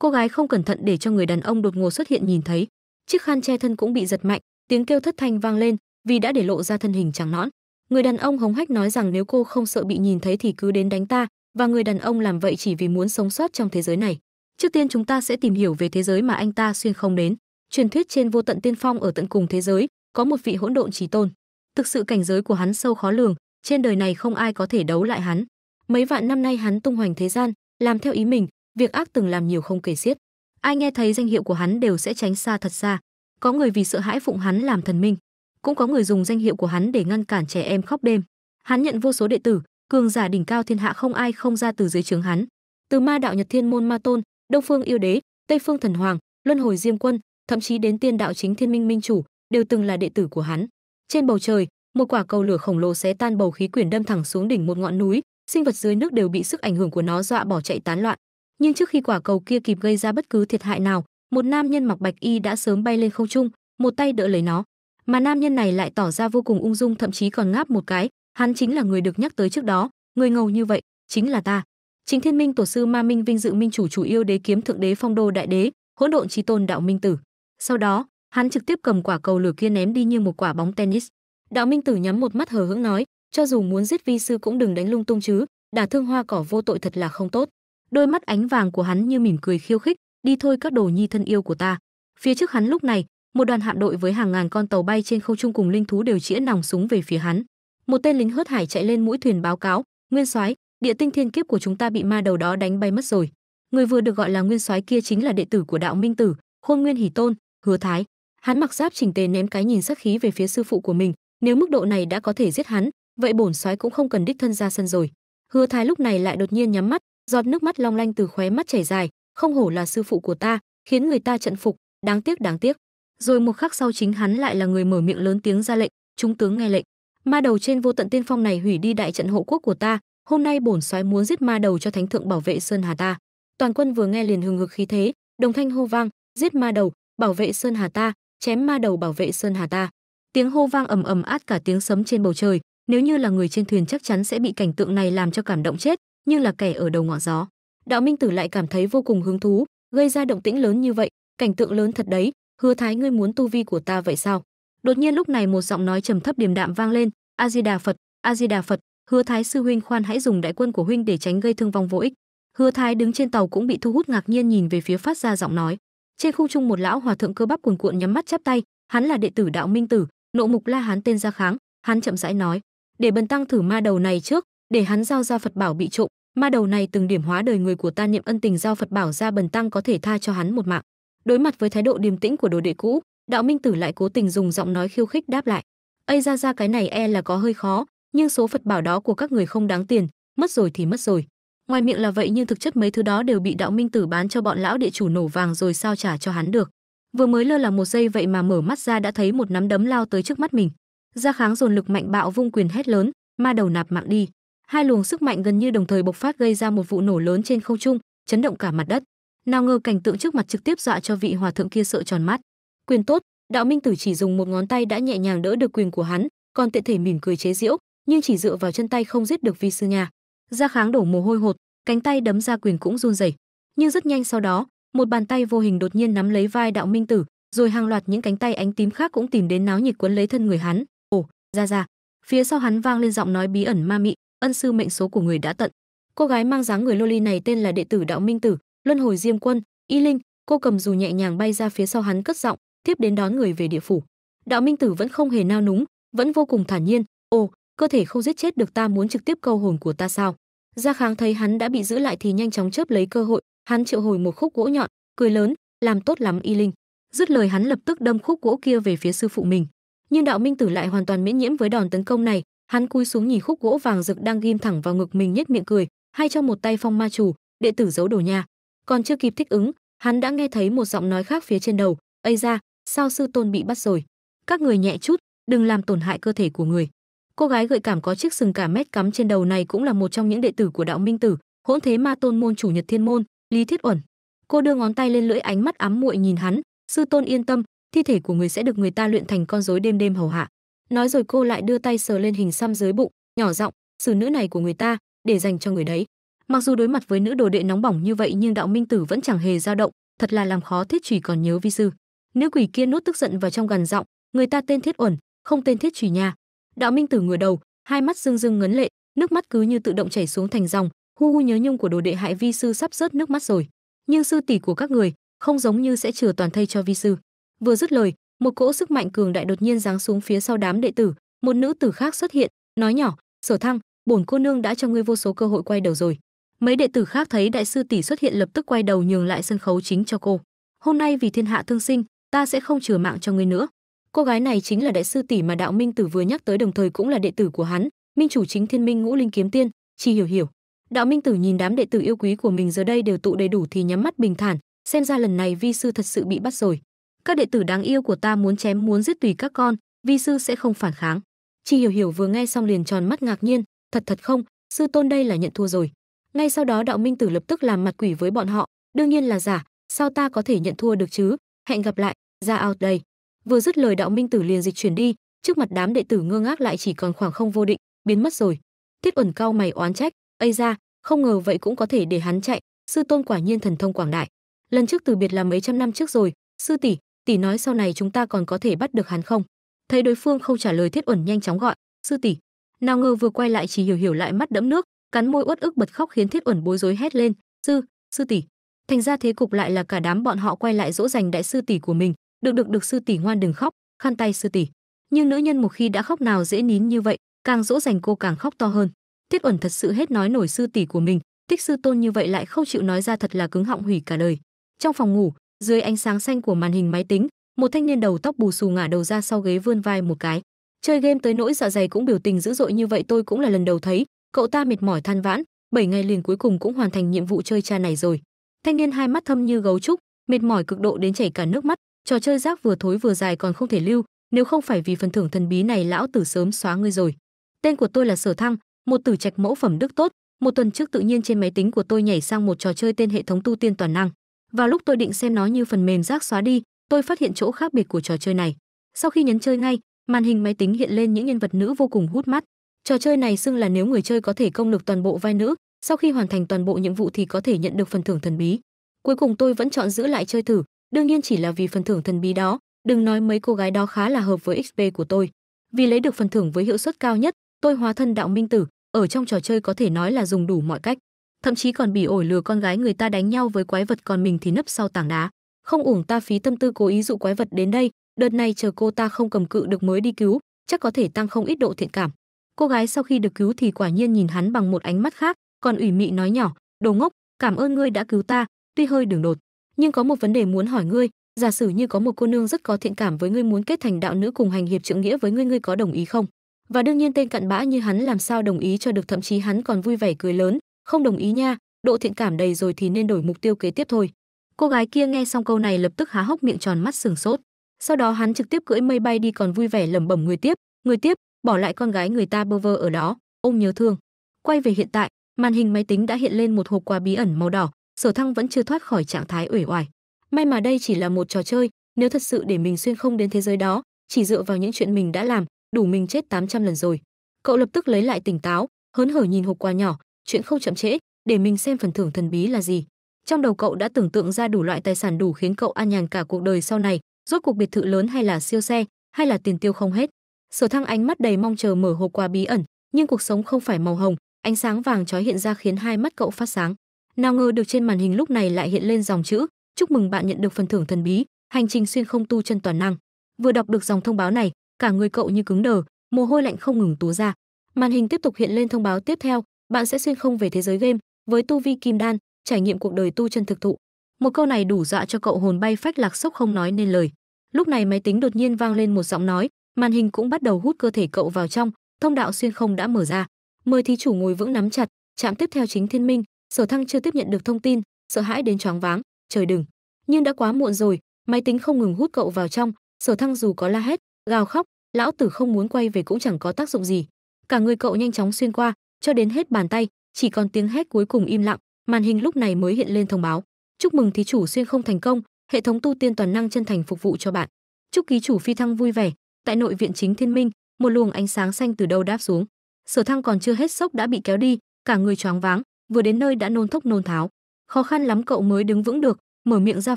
cô gái không cẩn thận để cho người đàn ông đột ngột xuất hiện nhìn thấy chiếc khăn che thân cũng bị giật mạnh tiếng kêu thất thanh vang lên vì đã để lộ ra thân hình trắng nõn người đàn ông hống hách nói rằng nếu cô không sợ bị nhìn thấy thì cứ đến đánh ta và người đàn ông làm vậy chỉ vì muốn sống sót trong thế giới này trước tiên chúng ta sẽ tìm hiểu về thế giới mà anh ta xuyên không đến truyền thuyết trên vô tận tiên phong ở tận cùng thế giới có một vị hỗn độn trí tôn thực sự cảnh giới của hắn sâu khó lường trên đời này không ai có thể đấu lại hắn mấy vạn năm nay hắn tung hoành thế gian làm theo ý mình việc ác từng làm nhiều không kể xiết. Ai nghe thấy danh hiệu của hắn đều sẽ tránh xa thật xa. Có người vì sợ hãi phụng hắn làm thần minh, cũng có người dùng danh hiệu của hắn để ngăn cản trẻ em khóc đêm. Hắn nhận vô số đệ tử, cường giả đỉnh cao thiên hạ không ai không ra từ dưới trướng hắn. Từ Ma đạo Nhật Thiên môn Ma Tôn, Đông Phương Yêu Đế, Tây Phương Thần Hoàng, Luân Hồi Diêm Quân, thậm chí đến Tiên đạo Chính Thiên Minh Minh chủ, đều từng là đệ tử của hắn. Trên bầu trời, một quả cầu lửa khổng lồ xé tan bầu khí quyển đâm thẳng xuống đỉnh một ngọn núi, sinh vật dưới nước đều bị sức ảnh hưởng của nó dọa bỏ chạy tán loạn nhưng trước khi quả cầu kia kịp gây ra bất cứ thiệt hại nào, một nam nhân mặc bạch y đã sớm bay lên không trung, một tay đỡ lấy nó, mà nam nhân này lại tỏ ra vô cùng ung dung thậm chí còn ngáp một cái, hắn chính là người được nhắc tới trước đó, người ngầu như vậy, chính là ta. Chính Thiên Minh tổ sư Ma Minh vinh dự minh chủ chủ yêu đế kiếm thượng đế phong đô đại đế, hỗn độn chí tôn đạo minh tử. Sau đó, hắn trực tiếp cầm quả cầu lửa kia ném đi như một quả bóng tennis. Đạo minh tử nhắm một mắt hờ hững nói, cho dù muốn giết vi sư cũng đừng đánh lung tung chứ, đả thương hoa cỏ vô tội thật là không tốt đôi mắt ánh vàng của hắn như mỉm cười khiêu khích đi thôi các đồ nhi thân yêu của ta phía trước hắn lúc này một đoàn hạm đội với hàng ngàn con tàu bay trên không trung cùng linh thú đều chĩa nòng súng về phía hắn một tên lính hớt hải chạy lên mũi thuyền báo cáo nguyên soái địa tinh thiên kiếp của chúng ta bị ma đầu đó đánh bay mất rồi người vừa được gọi là nguyên soái kia chính là đệ tử của đạo minh tử khôn nguyên hỷ tôn hứa thái hắn mặc giáp chỉnh tề ném cái nhìn sắc khí về phía sư phụ của mình nếu mức độ này đã có thể giết hắn vậy bổn soái cũng không cần đích thân ra sân rồi hứa thái lúc này lại đột nhiên nhắm mắt giọt nước mắt long lanh từ khóe mắt chảy dài không hổ là sư phụ của ta khiến người ta trận phục đáng tiếc đáng tiếc rồi một khắc sau chính hắn lại là người mở miệng lớn tiếng ra lệnh chúng tướng nghe lệnh ma đầu trên vô tận tiên phong này hủy đi đại trận hộ quốc của ta hôm nay bổn soái muốn giết ma đầu cho thánh thượng bảo vệ sơn hà ta toàn quân vừa nghe liền hừng hực khí thế đồng thanh hô vang giết ma đầu bảo vệ sơn hà ta chém ma đầu bảo vệ sơn hà ta tiếng hô vang ầm ầm át cả tiếng sấm trên bầu trời nếu như là người trên thuyền chắc chắn sẽ bị cảnh tượng này làm cho cảm động chết nhưng là kẻ ở đầu ngọn gió. Đạo Minh Tử lại cảm thấy vô cùng hứng thú, gây ra động tĩnh lớn như vậy, cảnh tượng lớn thật đấy, Hứa Thái ngươi muốn tu vi của ta vậy sao? Đột nhiên lúc này một giọng nói trầm thấp điềm đạm vang lên, A Di Đà Phật, A Di Đà Phật, Hứa Thái sư huynh khoan hãy dùng đại quân của huynh để tránh gây thương vong vô ích. Hứa Thái đứng trên tàu cũng bị thu hút ngạc nhiên nhìn về phía phát ra giọng nói. Trên không trung một lão hòa thượng cơ bắp cuồn cuộn nhắm mắt chắp tay, hắn là đệ tử đạo minh tử, nộ mục la hắn tên ra kháng, hắn chậm rãi nói, để bần tăng thử ma đầu này trước, để hắn giao ra Phật bảo bị trộm, ma đầu này từng điểm hóa đời người của ta niệm ân tình giao phật bảo ra bần tăng có thể tha cho hắn một mạng đối mặt với thái độ điềm tĩnh của đồ đệ cũ đạo minh tử lại cố tình dùng giọng nói khiêu khích đáp lại ây ra ra cái này e là có hơi khó nhưng số phật bảo đó của các người không đáng tiền mất rồi thì mất rồi ngoài miệng là vậy nhưng thực chất mấy thứ đó đều bị đạo minh tử bán cho bọn lão địa chủ nổ vàng rồi sao trả cho hắn được vừa mới lơ là một giây vậy mà mở mắt ra đã thấy một nắm đấm lao tới trước mắt mình Ra kháng dồn lực mạnh bạo vung quyền hét lớn ma đầu nạp mạng đi hai luồng sức mạnh gần như đồng thời bộc phát gây ra một vụ nổ lớn trên không trung chấn động cả mặt đất nào ngờ cảnh tượng trước mặt trực tiếp dọa cho vị hòa thượng kia sợ tròn mắt quyền tốt đạo minh tử chỉ dùng một ngón tay đã nhẹ nhàng đỡ được quyền của hắn còn tiện thể mỉm cười chế giễu nhưng chỉ dựa vào chân tay không giết được vi sư nhà Ra kháng đổ mồ hôi hột cánh tay đấm ra quyền cũng run rẩy nhưng rất nhanh sau đó một bàn tay vô hình đột nhiên nắm lấy vai đạo minh tử rồi hàng loạt những cánh tay ánh tím khác cũng tìm đến náo nhiệt quấn lấy thân người hắn ồ ra ra phía sau hắn vang lên giọng nói bí ẩn ma mị ân sư mệnh số của người đã tận. Cô gái mang dáng người loli này tên là đệ tử Đạo Minh Tử, Luân Hồi Diêm Quân, Y Linh, cô cầm dù nhẹ nhàng bay ra phía sau hắn cất giọng, tiếp đến đón người về địa phủ. Đạo Minh Tử vẫn không hề nao núng, vẫn vô cùng thản nhiên, "Ồ, cơ thể không giết chết được ta muốn trực tiếp câu hồn của ta sao?" Gia Kháng thấy hắn đã bị giữ lại thì nhanh chóng chớp lấy cơ hội, hắn triệu hồi một khúc gỗ nhọn, cười lớn, "Làm tốt lắm Y Linh." Dứt lời hắn lập tức đâm khúc gỗ kia về phía sư phụ mình. Nhưng Đạo Minh Tử lại hoàn toàn miễn nhiễm với đòn tấn công này, hắn cúi xuống nhìn khúc gỗ vàng rực đang ghim thẳng vào ngực mình nhếch miệng cười hay trong một tay phong ma chủ đệ tử giấu đồ nhà còn chưa kịp thích ứng hắn đã nghe thấy một giọng nói khác phía trên đầu ây ra sao sư tôn bị bắt rồi các người nhẹ chút đừng làm tổn hại cơ thể của người cô gái gợi cảm có chiếc sừng cả mét cắm trên đầu này cũng là một trong những đệ tử của đạo minh tử hỗn thế ma tôn môn chủ nhật thiên môn lý thiết uẩn cô đưa ngón tay lên lưỡi ánh mắt ám muội nhìn hắn sư tôn yên tâm thi thể của người sẽ được người ta luyện thành con rối đêm đêm hầu hạ nói rồi cô lại đưa tay sờ lên hình xăm dưới bụng nhỏ giọng xử nữ này của người ta để dành cho người đấy mặc dù đối mặt với nữ đồ đệ nóng bỏng như vậy nhưng đạo minh tử vẫn chẳng hề dao động thật là làm khó thiết trùy còn nhớ vi sư nữ quỷ kia nuốt tức giận vào trong gần giọng người ta tên thiết uẩn không tên thiết trùy nha. đạo minh tử ngửa đầu hai mắt rưng rưng ngấn lệ nước mắt cứ như tự động chảy xuống thành dòng hu hu nhớ nhung của đồ đệ hại vi sư sắp rớt nước mắt rồi nhưng sư tỷ của các người không giống như sẽ chừa toàn thây cho vi sư vừa dứt lời một cỗ sức mạnh cường đại đột nhiên giáng xuống phía sau đám đệ tử một nữ tử khác xuất hiện nói nhỏ sở thăng bổn cô nương đã cho ngươi vô số cơ hội quay đầu rồi mấy đệ tử khác thấy đại sư tỷ xuất hiện lập tức quay đầu nhường lại sân khấu chính cho cô hôm nay vì thiên hạ thương sinh ta sẽ không chừa mạng cho ngươi nữa cô gái này chính là đại sư tỷ mà đạo minh tử vừa nhắc tới đồng thời cũng là đệ tử của hắn minh chủ chính thiên minh ngũ linh kiếm tiên chỉ hiểu hiểu đạo minh tử nhìn đám đệ tử yêu quý của mình giờ đây đều tụ đầy đủ thì nhắm mắt bình thản xem ra lần này vi sư thật sự bị bắt rồi các đệ tử đáng yêu của ta muốn chém muốn giết tùy các con, vi sư sẽ không phản kháng. Chi Hiểu Hiểu vừa nghe xong liền tròn mắt ngạc nhiên, thật thật không, sư tôn đây là nhận thua rồi. Ngay sau đó Đạo Minh Tử lập tức làm mặt quỷ với bọn họ, đương nhiên là giả, sao ta có thể nhận thua được chứ? Hẹn gặp lại, ra out đây. Vừa dứt lời Đạo Minh Tử liền dịch chuyển đi, trước mặt đám đệ tử ngơ ngác lại chỉ còn khoảng không vô định, biến mất rồi. Tiết Ẩn cao mày oán trách, "Ây ra, không ngờ vậy cũng có thể để hắn chạy, sư tôn quả nhiên thần thông quảng đại. Lần trước từ biệt là mấy trăm năm trước rồi, sư tỷ, tỷ nói sau này chúng ta còn có thể bắt được hắn không thấy đối phương không trả lời thiết uẩn nhanh chóng gọi sư tỷ nào ngờ vừa quay lại chỉ hiểu hiểu lại mắt đẫm nước cắn môi uất ức bật khóc khiến thiết uẩn bối rối hét lên sư sư tỷ thành ra thế cục lại là cả đám bọn họ quay lại dỗ dành đại sư tỷ của mình được được được sư tỷ ngoan đừng khóc khăn tay sư tỷ nhưng nữ nhân một khi đã khóc nào dễ nín như vậy càng dỗ dành cô càng khóc to hơn thiết uẩn thật sự hết nói nổi sư tỷ của mình thích sư tôn như vậy lại không chịu nói ra thật là cứng họng hủy cả đời trong phòng ngủ dưới ánh sáng xanh của màn hình máy tính, một thanh niên đầu tóc bù xù ngả đầu ra sau ghế vươn vai một cái. Chơi game tới nỗi dạ dày cũng biểu tình dữ dội như vậy tôi cũng là lần đầu thấy, cậu ta mệt mỏi than vãn, bảy ngày liền cuối cùng cũng hoàn thành nhiệm vụ chơi cha này rồi. Thanh niên hai mắt thâm như gấu trúc, mệt mỏi cực độ đến chảy cả nước mắt, trò chơi rác vừa thối vừa dài còn không thể lưu, nếu không phải vì phần thưởng thần bí này lão tử sớm xóa ngươi rồi. Tên của tôi là Sở Thăng, một tử trạch mẫu phẩm đức tốt, một tuần trước tự nhiên trên máy tính của tôi nhảy sang một trò chơi tên hệ thống tu tiên toàn năng vào lúc tôi định xem nó như phần mềm rác xóa đi, tôi phát hiện chỗ khác biệt của trò chơi này. Sau khi nhấn chơi ngay, màn hình máy tính hiện lên những nhân vật nữ vô cùng hút mắt. Trò chơi này xưng là nếu người chơi có thể công lực toàn bộ vai nữ, sau khi hoàn thành toàn bộ nhiệm vụ thì có thể nhận được phần thưởng thần bí. Cuối cùng tôi vẫn chọn giữ lại chơi thử, đương nhiên chỉ là vì phần thưởng thần bí đó, đừng nói mấy cô gái đó khá là hợp với XP của tôi. Vì lấy được phần thưởng với hiệu suất cao nhất, tôi hóa thân đạo minh tử, ở trong trò chơi có thể nói là dùng đủ mọi cách thậm chí còn bỉ ổi lừa con gái người ta đánh nhau với quái vật còn mình thì nấp sau tảng đá không uổng ta phí tâm tư cố ý dụ quái vật đến đây đợt này chờ cô ta không cầm cự được mới đi cứu chắc có thể tăng không ít độ thiện cảm cô gái sau khi được cứu thì quả nhiên nhìn hắn bằng một ánh mắt khác còn ủy mị nói nhỏ đồ ngốc cảm ơn ngươi đã cứu ta tuy hơi đường đột nhưng có một vấn đề muốn hỏi ngươi giả sử như có một cô nương rất có thiện cảm với ngươi muốn kết thành đạo nữ cùng hành hiệp trượng nghĩa với ngươi ngươi có đồng ý không và đương nhiên tên cặn bã như hắn làm sao đồng ý cho được thậm chí hắn còn vui vẻ cười lớn không đồng ý nha độ thiện cảm đầy rồi thì nên đổi mục tiêu kế tiếp thôi cô gái kia nghe xong câu này lập tức há hốc miệng tròn mắt sừng sốt sau đó hắn trực tiếp cưỡi mây bay đi còn vui vẻ lẩm bẩm người tiếp người tiếp bỏ lại con gái người ta bơ vơ ở đó ôm nhớ thương quay về hiện tại màn hình máy tính đã hiện lên một hộp quà bí ẩn màu đỏ sở thăng vẫn chưa thoát khỏi trạng thái uể oải may mà đây chỉ là một trò chơi nếu thật sự để mình xuyên không đến thế giới đó chỉ dựa vào những chuyện mình đã làm đủ mình chết 800 lần rồi cậu lập tức lấy lại tỉnh táo hớn hở nhìn hộp quà nhỏ chuyện không chậm trễ, để mình xem phần thưởng thần bí là gì. Trong đầu cậu đã tưởng tượng ra đủ loại tài sản đủ khiến cậu an nhàn cả cuộc đời sau này, rốt cuộc biệt thự lớn hay là siêu xe, hay là tiền tiêu không hết. Sở Thăng ánh mắt đầy mong chờ mở hộp quà bí ẩn, nhưng cuộc sống không phải màu hồng, ánh sáng vàng chói hiện ra khiến hai mắt cậu phát sáng. Nào ngờ được trên màn hình lúc này lại hiện lên dòng chữ: "Chúc mừng bạn nhận được phần thưởng thần bí, hành trình xuyên không tu chân toàn năng." Vừa đọc được dòng thông báo này, cả người cậu như cứng đờ, mồ hôi lạnh không ngừng túa ra. Màn hình tiếp tục hiện lên thông báo tiếp theo, bạn sẽ xuyên không về thế giới game với tu vi kim đan, trải nghiệm cuộc đời tu chân thực thụ. Một câu này đủ dọa cho cậu hồn bay phách lạc sốc không nói nên lời. Lúc này máy tính đột nhiên vang lên một giọng nói, màn hình cũng bắt đầu hút cơ thể cậu vào trong, thông đạo xuyên không đã mở ra. Mời thí chủ ngồi vững nắm chặt, chạm tiếp theo chính thiên minh, Sở Thăng chưa tiếp nhận được thông tin, sợ hãi đến choáng váng, trời đừng. Nhưng đã quá muộn rồi, máy tính không ngừng hút cậu vào trong, Sở Thăng dù có la hét, gào khóc, lão tử không muốn quay về cũng chẳng có tác dụng gì. Cả người cậu nhanh chóng xuyên qua, cho đến hết bàn tay, chỉ còn tiếng hét cuối cùng im lặng, màn hình lúc này mới hiện lên thông báo. Chúc mừng thí chủ xuyên không thành công, hệ thống tu tiên toàn năng chân thành phục vụ cho bạn. Chúc ký chủ phi thăng vui vẻ. Tại nội viện chính Thiên Minh, một luồng ánh sáng xanh từ đâu đáp xuống. Sở Thăng còn chưa hết sốc đã bị kéo đi, cả người choáng váng, vừa đến nơi đã nôn thốc nôn tháo. Khó khăn lắm cậu mới đứng vững được, mở miệng ra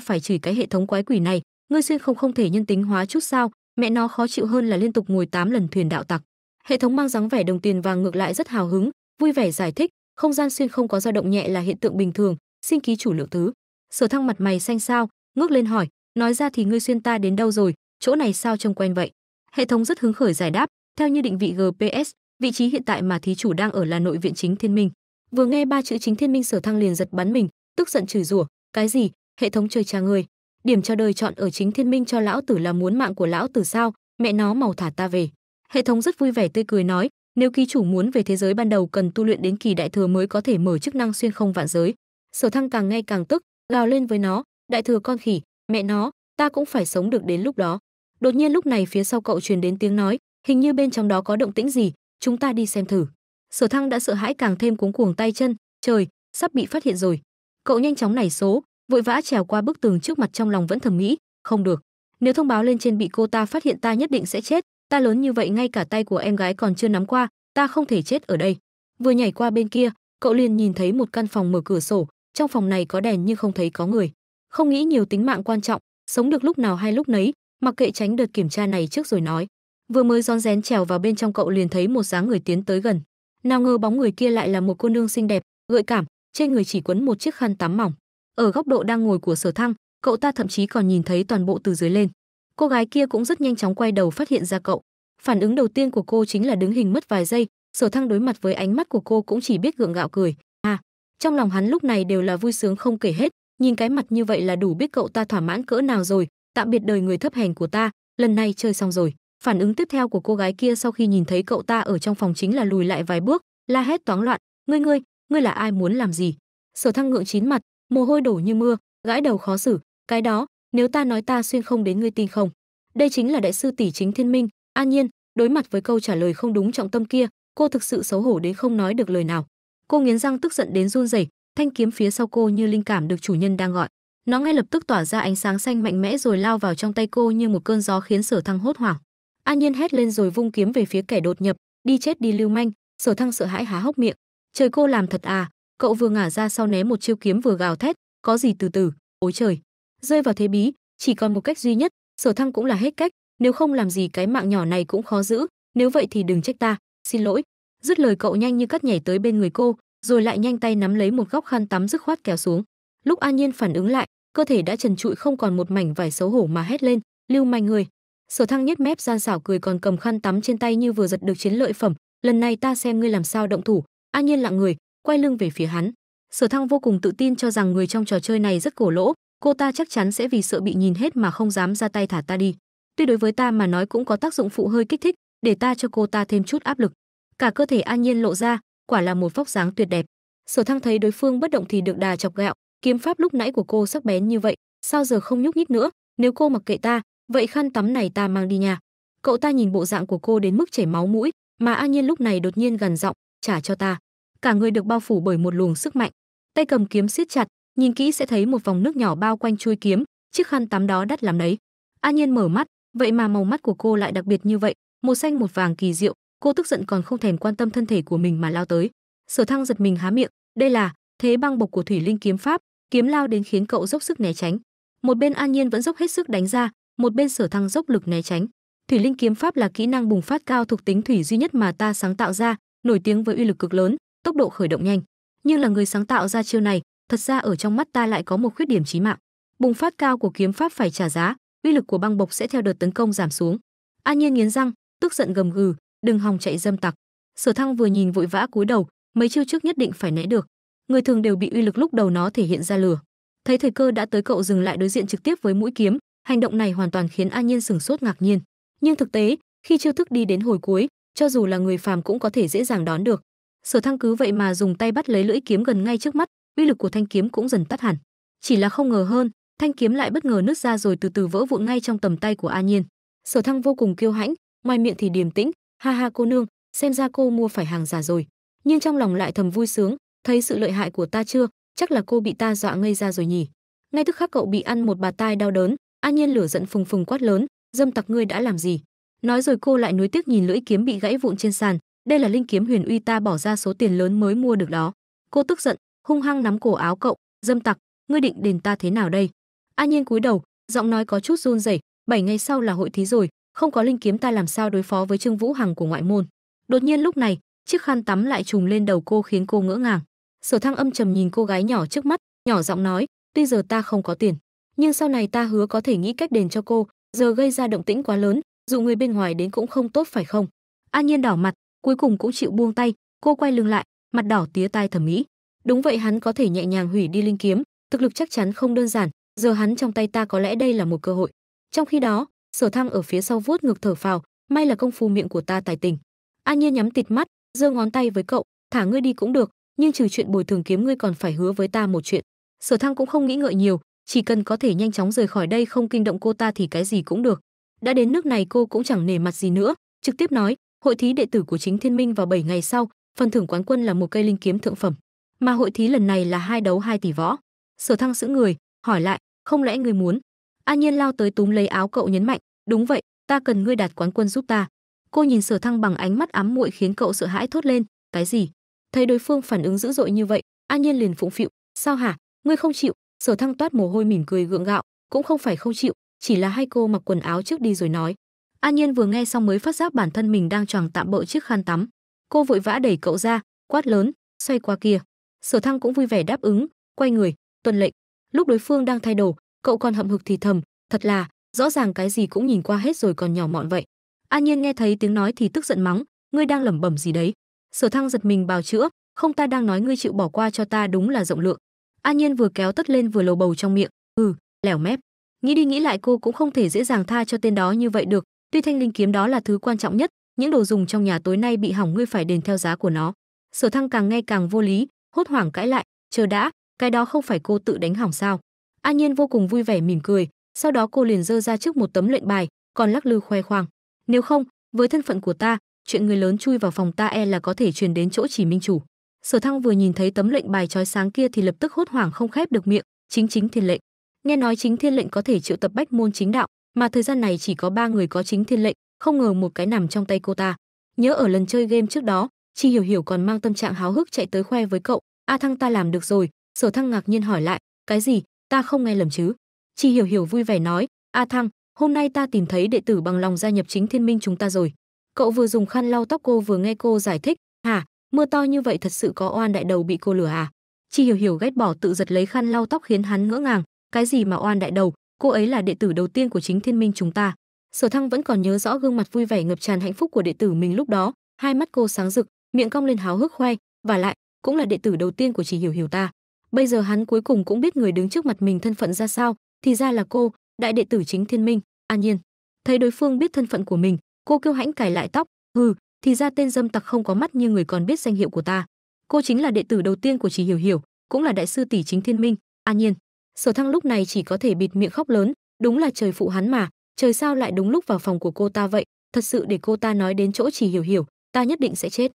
phải chửi cái hệ thống quái quỷ này, ngươi xuyên không không thể nhân tính hóa chút sao, mẹ nó khó chịu hơn là liên tục ngồi tám lần thuyền đạo tặc. Hệ thống mang dáng vẻ đồng tiền vàng ngược lại rất hào hứng, vui vẻ giải thích, không gian xuyên không có dao động nhẹ là hiện tượng bình thường, xin ký chủ lượng thứ. Sở Thăng mặt mày xanh xao, ngước lên hỏi, nói ra thì ngươi xuyên ta đến đâu rồi, chỗ này sao trông quen vậy? Hệ thống rất hứng khởi giải đáp, theo như định vị GPS, vị trí hiện tại mà thí chủ đang ở là nội viện chính Thiên Minh. Vừa nghe ba chữ chính Thiên Minh Sở Thăng liền giật bắn mình, tức giận chửi rủa, cái gì? Hệ thống chơi cha ngươi. Điểm cho đời chọn ở chính Thiên Minh cho lão tử là muốn mạng của lão tử sao? Mẹ nó màu thả ta về. Hệ thống rất vui vẻ tươi cười nói, nếu ký chủ muốn về thế giới ban đầu cần tu luyện đến kỳ đại thừa mới có thể mở chức năng xuyên không vạn giới. Sở Thăng càng nghe càng tức, gào lên với nó, đại thừa con khỉ, mẹ nó, ta cũng phải sống được đến lúc đó. Đột nhiên lúc này phía sau cậu truyền đến tiếng nói, hình như bên trong đó có động tĩnh gì, chúng ta đi xem thử. Sở Thăng đã sợ hãi càng thêm cuống cuồng tay chân, trời, sắp bị phát hiện rồi. Cậu nhanh chóng nảy số, vội vã trèo qua bức tường trước mặt trong lòng vẫn thầm nghĩ, không được. Nếu thông báo lên trên bị cô ta phát hiện ta nhất định sẽ chết, ta lớn như vậy ngay cả tay của em gái còn chưa nắm qua, ta không thể chết ở đây. Vừa nhảy qua bên kia, cậu liền nhìn thấy một căn phòng mở cửa sổ, trong phòng này có đèn nhưng không thấy có người. Không nghĩ nhiều tính mạng quan trọng, sống được lúc nào hay lúc nấy, mặc kệ tránh đợt kiểm tra này trước rồi nói. Vừa mới rón rén trèo vào bên trong cậu liền thấy một dáng người tiến tới gần. Nào ngờ bóng người kia lại là một cô nương xinh đẹp, gợi cảm, trên người chỉ quấn một chiếc khăn tắm mỏng. Ở góc độ đang ngồi của Sở Thăng, cậu ta thậm chí còn nhìn thấy toàn bộ từ dưới lên cô gái kia cũng rất nhanh chóng quay đầu phát hiện ra cậu phản ứng đầu tiên của cô chính là đứng hình mất vài giây sở thăng đối mặt với ánh mắt của cô cũng chỉ biết gượng gạo cười à trong lòng hắn lúc này đều là vui sướng không kể hết nhìn cái mặt như vậy là đủ biết cậu ta thỏa mãn cỡ nào rồi tạm biệt đời người thấp hèn của ta lần này chơi xong rồi phản ứng tiếp theo của cô gái kia sau khi nhìn thấy cậu ta ở trong phòng chính là lùi lại vài bước la hét toáng loạn ngươi ngươi ngươi là ai muốn làm gì sở thăng ngượng chín mặt mồ hôi đổ như mưa gãi đầu khó xử cái đó nếu ta nói ta xuyên không đến ngươi tin không đây chính là đại sư tỷ chính thiên minh an nhiên đối mặt với câu trả lời không đúng trọng tâm kia cô thực sự xấu hổ đến không nói được lời nào cô nghiến răng tức giận đến run rẩy thanh kiếm phía sau cô như linh cảm được chủ nhân đang gọi nó ngay lập tức tỏa ra ánh sáng xanh mạnh mẽ rồi lao vào trong tay cô như một cơn gió khiến sở thăng hốt hoảng an nhiên hét lên rồi vung kiếm về phía kẻ đột nhập đi chết đi lưu manh sở thăng sợ hãi há hốc miệng trời cô làm thật à cậu vừa ngả ra sau né một chiêu kiếm vừa gào thét có gì từ từ ối trời rơi vào thế bí chỉ còn một cách duy nhất sở thăng cũng là hết cách nếu không làm gì cái mạng nhỏ này cũng khó giữ nếu vậy thì đừng trách ta xin lỗi dứt lời cậu nhanh như cắt nhảy tới bên người cô rồi lại nhanh tay nắm lấy một góc khăn tắm dứt khoát kéo xuống lúc an nhiên phản ứng lại cơ thể đã trần trụi không còn một mảnh vải xấu hổ mà hét lên lưu manh người sở thăng nhếch mép gian xảo cười còn cầm khăn tắm trên tay như vừa giật được chiến lợi phẩm lần này ta xem ngươi làm sao động thủ an nhiên lặng người quay lưng về phía hắn sở thăng vô cùng tự tin cho rằng người trong trò chơi này rất cổ lỗ cô ta chắc chắn sẽ vì sợ bị nhìn hết mà không dám ra tay thả ta đi. Tuy đối với ta mà nói cũng có tác dụng phụ hơi kích thích, để ta cho cô ta thêm chút áp lực. Cả cơ thể An Nhiên lộ ra, quả là một vóc dáng tuyệt đẹp. Sở Thăng thấy đối phương bất động thì được đà chọc gạo, kiếm pháp lúc nãy của cô sắc bén như vậy, sao giờ không nhúc nhích nữa, nếu cô mặc kệ ta, vậy khăn tắm này ta mang đi nhà. Cậu ta nhìn bộ dạng của cô đến mức chảy máu mũi, mà An Nhiên lúc này đột nhiên gần giọng, "Trả cho ta." Cả người được bao phủ bởi một luồng sức mạnh, tay cầm kiếm siết chặt, nhìn kỹ sẽ thấy một vòng nước nhỏ bao quanh chuôi kiếm, chiếc khăn tắm đó đắt lắm đấy. A Nhiên mở mắt, vậy mà màu mắt của cô lại đặc biệt như vậy, một xanh một vàng kỳ diệu, cô tức giận còn không thèm quan tâm thân thể của mình mà lao tới. Sở Thăng giật mình há miệng, đây là thế băng bộc của Thủy Linh kiếm pháp, kiếm lao đến khiến cậu dốc sức né tránh. Một bên An Nhiên vẫn dốc hết sức đánh ra, một bên Sở Thăng dốc lực né tránh. Thủy Linh kiếm pháp là kỹ năng bùng phát cao thuộc tính thủy duy nhất mà ta sáng tạo ra, nổi tiếng với uy lực cực lớn, tốc độ khởi động nhanh. Nhưng là người sáng tạo ra chiêu này, thật ra ở trong mắt ta lại có một khuyết điểm chí mạng bùng phát cao của kiếm pháp phải trả giá uy lực của băng bộc sẽ theo đợt tấn công giảm xuống an nhiên nghiến răng tức giận gầm gừ đừng hòng chạy dâm tặc sở thăng vừa nhìn vội vã cúi đầu mấy chiêu trước nhất định phải né được người thường đều bị uy lực lúc đầu nó thể hiện ra lửa thấy thời cơ đã tới cậu dừng lại đối diện trực tiếp với mũi kiếm hành động này hoàn toàn khiến an nhiên sửng sốt ngạc nhiên nhưng thực tế khi chiêu thức đi đến hồi cuối cho dù là người phàm cũng có thể dễ dàng đón được sở thăng cứ vậy mà dùng tay bắt lấy lưỡi kiếm gần ngay trước mắt uy lực của thanh kiếm cũng dần tắt hẳn. Chỉ là không ngờ hơn, thanh kiếm lại bất ngờ nứt ra rồi từ từ vỡ vụn ngay trong tầm tay của A Nhiên. Sở Thăng vô cùng kiêu hãnh, ngoài miệng thì điềm tĩnh, ha ha cô nương, xem ra cô mua phải hàng giả rồi, nhưng trong lòng lại thầm vui sướng, thấy sự lợi hại của ta chưa, chắc là cô bị ta dọa ngây ra rồi nhỉ. Ngay tức khắc cậu bị ăn một bà tai đau đớn, A Nhiên lửa giận phùng phùng quát lớn, dâm tặc ngươi đã làm gì? Nói rồi cô lại nuối tiếc nhìn lưỡi kiếm bị gãy vụn trên sàn, đây là linh kiếm huyền uy ta bỏ ra số tiền lớn mới mua được đó. Cô tức giận, hung hăng nắm cổ áo cậu, "Dâm tặc, ngươi định đền ta thế nào đây?" A Nhiên cúi đầu, giọng nói có chút run rẩy, "Bảy ngày sau là hội thí rồi, không có linh kiếm ta làm sao đối phó với Trương Vũ Hằng của ngoại môn?" Đột nhiên lúc này, chiếc khăn tắm lại trùm lên đầu cô khiến cô ngỡ ngàng. Sở Thăng âm trầm nhìn cô gái nhỏ trước mắt, nhỏ giọng nói, "Tuy giờ ta không có tiền, nhưng sau này ta hứa có thể nghĩ cách đền cho cô, giờ gây ra động tĩnh quá lớn, dù người bên ngoài đến cũng không tốt phải không?" A Nhiên đỏ mặt, cuối cùng cũng chịu buông tay, cô quay lưng lại, mặt đỏ tía tai thẩm mỹ. Đúng vậy hắn có thể nhẹ nhàng hủy đi linh kiếm, thực lực chắc chắn không đơn giản, giờ hắn trong tay ta có lẽ đây là một cơ hội. Trong khi đó, Sở Thăng ở phía sau vuốt ngược thở phào, may là công phu miệng của ta tài tình. An Nhiên nhắm tịt mắt, giơ ngón tay với cậu, thả ngươi đi cũng được, nhưng trừ chuyện bồi thường kiếm ngươi còn phải hứa với ta một chuyện. Sở Thăng cũng không nghĩ ngợi nhiều, chỉ cần có thể nhanh chóng rời khỏi đây không kinh động cô ta thì cái gì cũng được. Đã đến nước này cô cũng chẳng nề mặt gì nữa, trực tiếp nói, hội thí đệ tử của chính Thiên Minh vào 7 ngày sau, phần thưởng quán quân là một cây linh kiếm thượng phẩm mà hội thí lần này là hai đấu hai tỷ võ. Sở Thăng sững người, hỏi lại, không lẽ ngươi muốn? An Nhiên lao tới túm lấy áo cậu nhấn mạnh, đúng vậy, ta cần ngươi đạt quán quân giúp ta. Cô nhìn Sở Thăng bằng ánh mắt ám muội khiến cậu sợ hãi thốt lên, cái gì? Thấy đối phương phản ứng dữ dội như vậy, An Nhiên liền phụng phịu, sao hả, ngươi không chịu? Sở Thăng toát mồ hôi mỉm cười gượng gạo, cũng không phải không chịu, chỉ là hai cô mặc quần áo trước đi rồi nói. An Nhiên vừa nghe xong mới phát giác bản thân mình đang choàng tạm bỡ chiếc khăn tắm. Cô vội vã đẩy cậu ra, quát lớn, xoay qua kia. Sở Thăng cũng vui vẻ đáp ứng, quay người, tuân lệnh. Lúc đối phương đang thay đồ, cậu còn hậm hực thì thầm, thật là, rõ ràng cái gì cũng nhìn qua hết rồi còn nhỏ mọn vậy. An Nhiên nghe thấy tiếng nói thì tức giận mắng, ngươi đang lẩm bẩm gì đấy? Sở Thăng giật mình bào chữa, không ta đang nói ngươi chịu bỏ qua cho ta đúng là rộng lượng. An Nhiên vừa kéo tất lên vừa lầu bầu trong miệng, ừ, lẻo mép. Nghĩ đi nghĩ lại cô cũng không thể dễ dàng tha cho tên đó như vậy được, tuy thanh linh kiếm đó là thứ quan trọng nhất, những đồ dùng trong nhà tối nay bị hỏng ngươi phải đền theo giá của nó. Sở Thăng càng nghe càng vô lý, hốt hoảng cãi lại chờ đã cái đó không phải cô tự đánh hỏng sao an nhiên vô cùng vui vẻ mỉm cười sau đó cô liền dơ ra trước một tấm lệnh bài còn lắc lư khoe khoang nếu không với thân phận của ta chuyện người lớn chui vào phòng ta e là có thể truyền đến chỗ chỉ minh chủ sở thăng vừa nhìn thấy tấm lệnh bài trói sáng kia thì lập tức hốt hoảng không khép được miệng chính chính thiên lệnh nghe nói chính thiên lệnh có thể triệu tập bách môn chính đạo mà thời gian này chỉ có ba người có chính thiên lệnh không ngờ một cái nằm trong tay cô ta nhớ ở lần chơi game trước đó Chi Hiểu Hiểu còn mang tâm trạng háo hức chạy tới khoe với cậu, "A Thăng ta làm được rồi." Sở Thăng ngạc nhiên hỏi lại, "Cái gì? Ta không nghe lầm chứ?" Chi Hiểu Hiểu vui vẻ nói, "A Thăng, hôm nay ta tìm thấy đệ tử bằng lòng gia nhập chính Thiên Minh chúng ta rồi." Cậu vừa dùng khăn lau tóc cô vừa nghe cô giải thích, "Hả? Mưa to như vậy thật sự có oan đại đầu bị cô lừa à?" Chi Hiểu Hiểu ghét bỏ tự giật lấy khăn lau tóc khiến hắn ngỡ ngàng, "Cái gì mà oan đại đầu, cô ấy là đệ tử đầu tiên của chính Thiên Minh chúng ta." Sở Thăng vẫn còn nhớ rõ gương mặt vui vẻ ngập tràn hạnh phúc của đệ tử mình lúc đó, hai mắt cô sáng rực, miệng cong lên háo hức khoe, và lại cũng là đệ tử đầu tiên của chỉ hiểu hiểu ta. Bây giờ hắn cuối cùng cũng biết người đứng trước mặt mình thân phận ra sao, thì ra là cô, đại đệ tử chính Thiên Minh, An Nhiên. Thấy đối phương biết thân phận của mình, cô kêu hãnh cài lại tóc, hừ, thì ra tên dâm tặc không có mắt như người còn biết danh hiệu của ta. Cô chính là đệ tử đầu tiên của chỉ hiểu hiểu, cũng là đại sư tỷ chính Thiên Minh, An Nhiên. Sở Thăng lúc này chỉ có thể bịt miệng khóc lớn, đúng là trời phụ hắn mà, trời sao lại đúng lúc vào phòng của cô ta vậy, thật sự để cô ta nói đến chỗ chỉ hiểu hiểu, ta nhất định sẽ chết.